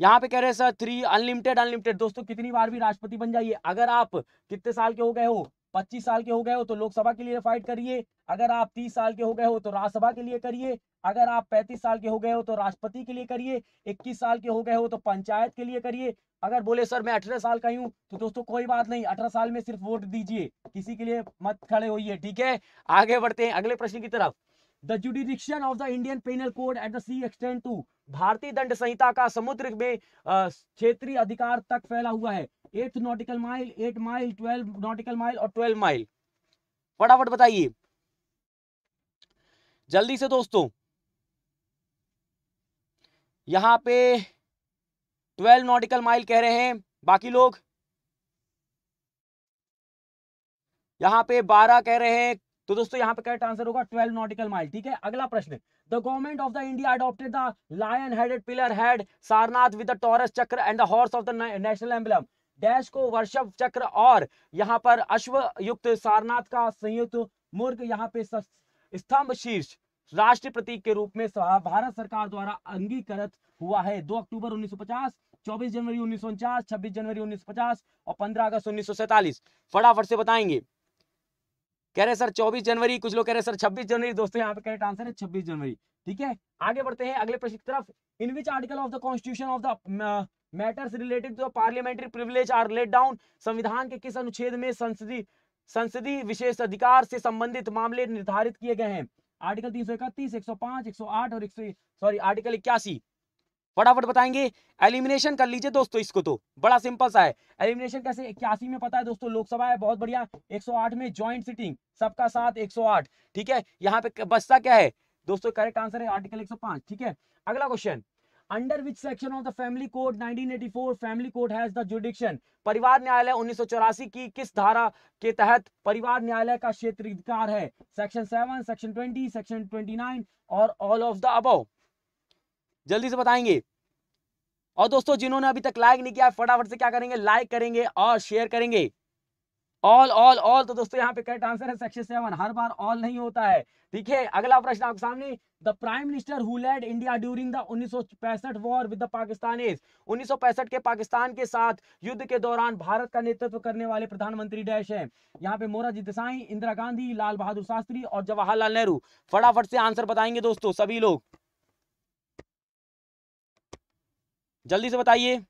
यहाँ पे कह रहे हैं सर थ्री अनलिमिटेड अनलिमिटेड दोस्तों कितनी बार भी राष्ट्रपति बन जाइए अगर आप कितने साल के हो गए हो पच्चीस साल के हो गए हो तो लोकसभा के लिए फाइट करिए अगर आप तीस साल के हो गए हो तो राज्यसभा के लिए करिए अगर आप पैंतीस साल के हो गए हो तो राष्ट्रपति के लिए करिए इक्कीस साल के हो गए हो तो पंचायत के लिए करिए अगर बोले सर मैं अठारह साल का हूँ तो दोस्तों कोई बात नहीं अठारह साल में सिर्फ वोट दीजिए किसी के लिए मत खड़े होइए ठीक है आगे बढ़ते हैं अगले प्रश्न की तरफ the jurisdiction of the Indian penal code at the sea extend to भारतीय दंड संहिता का समुद्र में क्षेत्रीय अधिकार तक फैला हुआ है eight nautical mile eight mile twelve nautical mile और ट्वेल्व माइल फटाफट बताइए जल्दी से दोस्तों यहां पे ट्वेल्व नॉटिकल माइल कह रहे हैं बाकी लोग यहां पे बारह कह रहे हैं तो दोस्तों यहां पे करेक्ट आंसर होगा ट्वेल्व नॉटिकल माइल ठीक है अगला प्रश्न the government of the India adopted the lion headed pillar head Sarnath with the taurus chakra and the horse of the national emblem dash को वर्षभ चक्र और यहाँ पर अश्व युक्त सारनाथ का संयुक्त मुर्ग यहाँ पे स्तंभ शीर्ष राष्ट्र प्रतीक के रूप में भारत सरकार द्वारा अंगीकृत हुआ है 2 अक्टूबर 1950 24 जनवरी उन्नीस 26 जनवरी 1950 और 15 अगस्त उन्नीस फटाफट से बताएंगे कह रहे सर 24 जनवरी कुछ लोग कह रहे सर 26 जनवरी दोस्तों यहाँ पे करेक्ट आंसर है छब्बीस जनवरी ठीक है आगे बढ़ते हैं अगले प्रश्न की तरफ in which article of the constitution of the matters related to parliamentary privilege are laid down संविधान के किस अनुच्छेद में संसदीय संसदीय विशेष अधिकार से संबंधित मामले निर्धारित किए गए हैं आर्टिकल तीन सौ इकतीस एक सौ पांच एक सौ आठ और एक सौ सॉरी आर्टिकल इक्यासी फटाफट बताएंगे एलिमिनेशन कर लीजिए दोस्तों इसको तो बड़ा सिंपल सा है एलिमिनेशन कैसे इक्यासी में पता है दोस्तों लोकसभा है बहुत बढ़िया 108 में ज्वाइंट सिटिंग सबका साथ 108 ठीक है यहाँ पे बचता क्या है दोस्तों करेक्ट आंसर है आर्टिकल 105 ठीक है अगला question under which section of the family court 1984 family court has the jurisdiction परिवार न्यायालय 1984 की किस धारा के तहत परिवार न्यायालय का क्षेत्र अधिकार है सेक्शन 7 सेक्शन 20 सेक्शन 29 और ऑल ऑफ द अबव जल्दी से बताएंगे और दोस्तों जिन्होंने अभी तक लाइक नहीं किया फटाफट से क्या करेंगे लाइक करेंगे और शेयर करेंगे ऑल ऑल ऑल तो दोस्तों यहाँ पे करेक्ट आंसर है सेक्शन सेवन हर बार ऑल नहीं होता है ठीक है अगला प्रश्न आपके सामने the prime minister who led India during the 1965 war with the Pakistanis 1965 के पाकिस्तान के साथ युद्ध के दौरान भारत का नेतृत्व करने वाले प्रधानमंत्री डैश है यहाँ पे मोराजी देसाई इंदिरा गांधी लाल बहादुर शास्त्री और जवाहरलाल नेहरू फटाफट से आंसर बताएंगे दोस्तों सभी लोग जल्दी से बताइए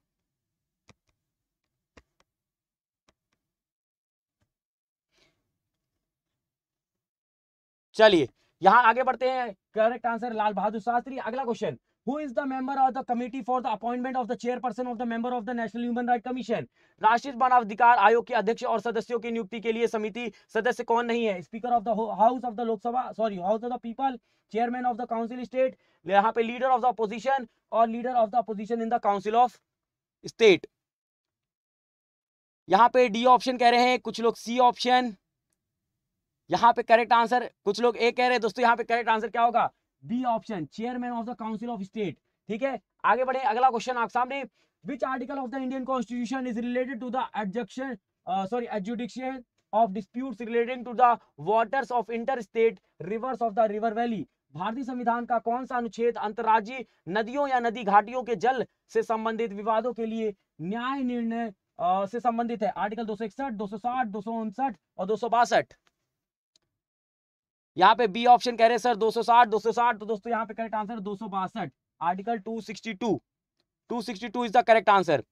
चलिए यहाँ आगे बढ़ते हैं करेक्ट आंसर लाल बहादुर शास्त्री अगला question who is the member of the committee for the appointment of the chairperson of the member of the national human right commission राष्ट्रीय मानवाधिकार आयोग के अध्यक्ष और सदस्यों की नियुक्ति के लिए समिति सदस्य कौन नहीं है speaker of the house of the Lok Sabha sorry house of the people chairman of the council state यहाँ पे लीडर ऑफ द अपोजिशन और leader of the opposition in the council of state यहाँ पे डी ऑप्शन कह रहे हैं कुछ लोग सी ऑप्शन यहाँ पे करेक्ट आंसर कुछ लोग ए कह रहे हैं दोस्तों यहाँ पे करेक्ट आंसर क्या होगा B option chairman of the council of state ठीक है आगे बढ़े अगला क्वेश्चन आपके सामने which article of the Indian constitution is related to the adjunction sorry adjudication of dispute relating to the waters of inter state rivers of the river valley भारतीय संविधान का कौन सा अनुच्छेद अंतर्राज्यीय नदियों या नदी घाटियों के जल से संबंधित विवादों के लिए न्याय निर्णय uh, से संबंधित है आर्टिकल दो सौ इकसठ दो सौ साठ दो सौ उनसठ और दो सौ बासठ यहाँ पे बी ऑप्शन कह रहे हैं सर 260 260 तो दोस्तों यहाँ पे करेक्ट आंसर दो article 262 262 is the correct answer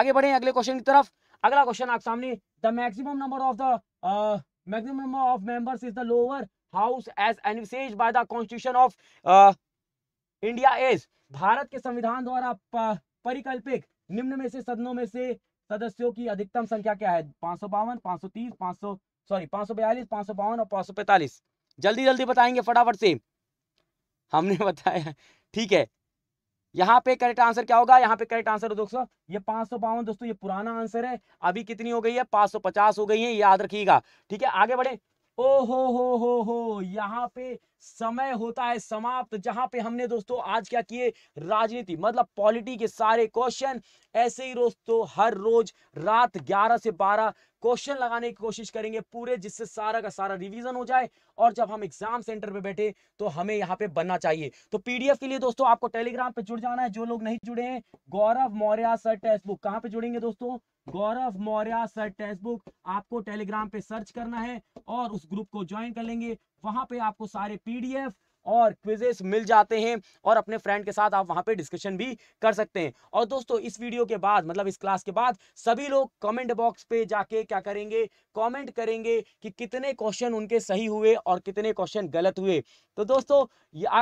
आगे बढ़े अगले क्वेश्चन की तरफ अगला क्वेश्चन आपके सामने the maximum number of the maximum number of members is the lower house as envisaged by the constitution of India is Bharat के संविधान द्वारा परिकल्पित निम्न में से सदनों में से सदस्यों की अधिकतम संख्या क्या है पांच सौ बावन पांच सौ तीस पांच सौ सॉरी पांच सौ बयालीस पांच सौ बावन और पांच सौ पैंतालीस जल्दी जल्दी बताएंगे फटाफट से हमने बताया ठीक है यहाँ पे करेक्ट आंसर क्या होगा यहाँ पे करेक्ट आंसर हो दोस्तों ये पांच सौ बावन दोस्तों ये पुराना आंसर है अभी कितनी हो गई है पांच सौ पचास हो गई है याद रखिएगा ठीक है आगे बढ़े ओ हो हो हो हो यहाँ पे समय होता है समाप्त जहां पे हमने दोस्तों आज क्या किए राजनीति मतलब पॉलिटी के सारे क्वेश्चन ऐसे ही दोस्तों हर रोज रात 11 से 12 क्वेश्चन लगाने की कोशिश करेंगे पूरे जिससे सारा का सारा रिवीजन हो जाए और जब हम एग्जाम सेंटर पे बैठे तो हमें यहाँ पे बनना चाहिए तो पीडीएफ के लिए दोस्तों आपको टेलीग्राम पे जुड़ जाना है जो लोग नहीं जुड़े हैं Gaurav Maurya sir text book कहाँ पे जुड़ेंगे दोस्तों Gaurav Maurya sir text book आपको टेलीग्राम पे सर्च करना है और उस ग्रुप को ज्वाइन कर लेंगे वहां पे आपको सारे पीडीएफ और क्विजेस मिल जाते हैं और अपने फ्रेंड के साथ आप वहाँ पे डिस्कशन भी कर सकते हैं और दोस्तों इस वीडियो के बाद मतलब इस क्लास के बाद सभी लोग कमेंट बॉक्स पे जाके क्या करेंगे कमेंट करेंगे कि कितने क्वेश्चन उनके सही हुए और कितने क्वेश्चन गलत हुए तो दोस्तों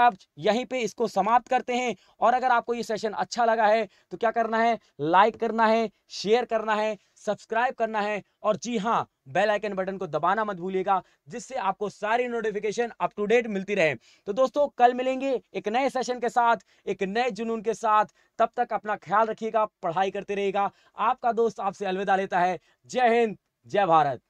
आप यहीं पे इसको समाप्त करते हैं और अगर आपको ये सेशन अच्छा लगा है तो क्या करना है लाइक करना है शेयर करना है सब्सक्राइब करना है और जी हाँ बेल आइकन बटन को दबाना मत भूलिएगा जिससे आपको सारी नोटिफिकेशन अप टू डेट मिलती रहे तो दोस्तों कल मिलेंगे एक नए सेशन के साथ एक नए जुनून के साथ तब तक अपना ख्याल रखिएगा पढ़ाई करते रहेगा आपका दोस्त आपसे अलविदा लेता है जय हिंद जय भारत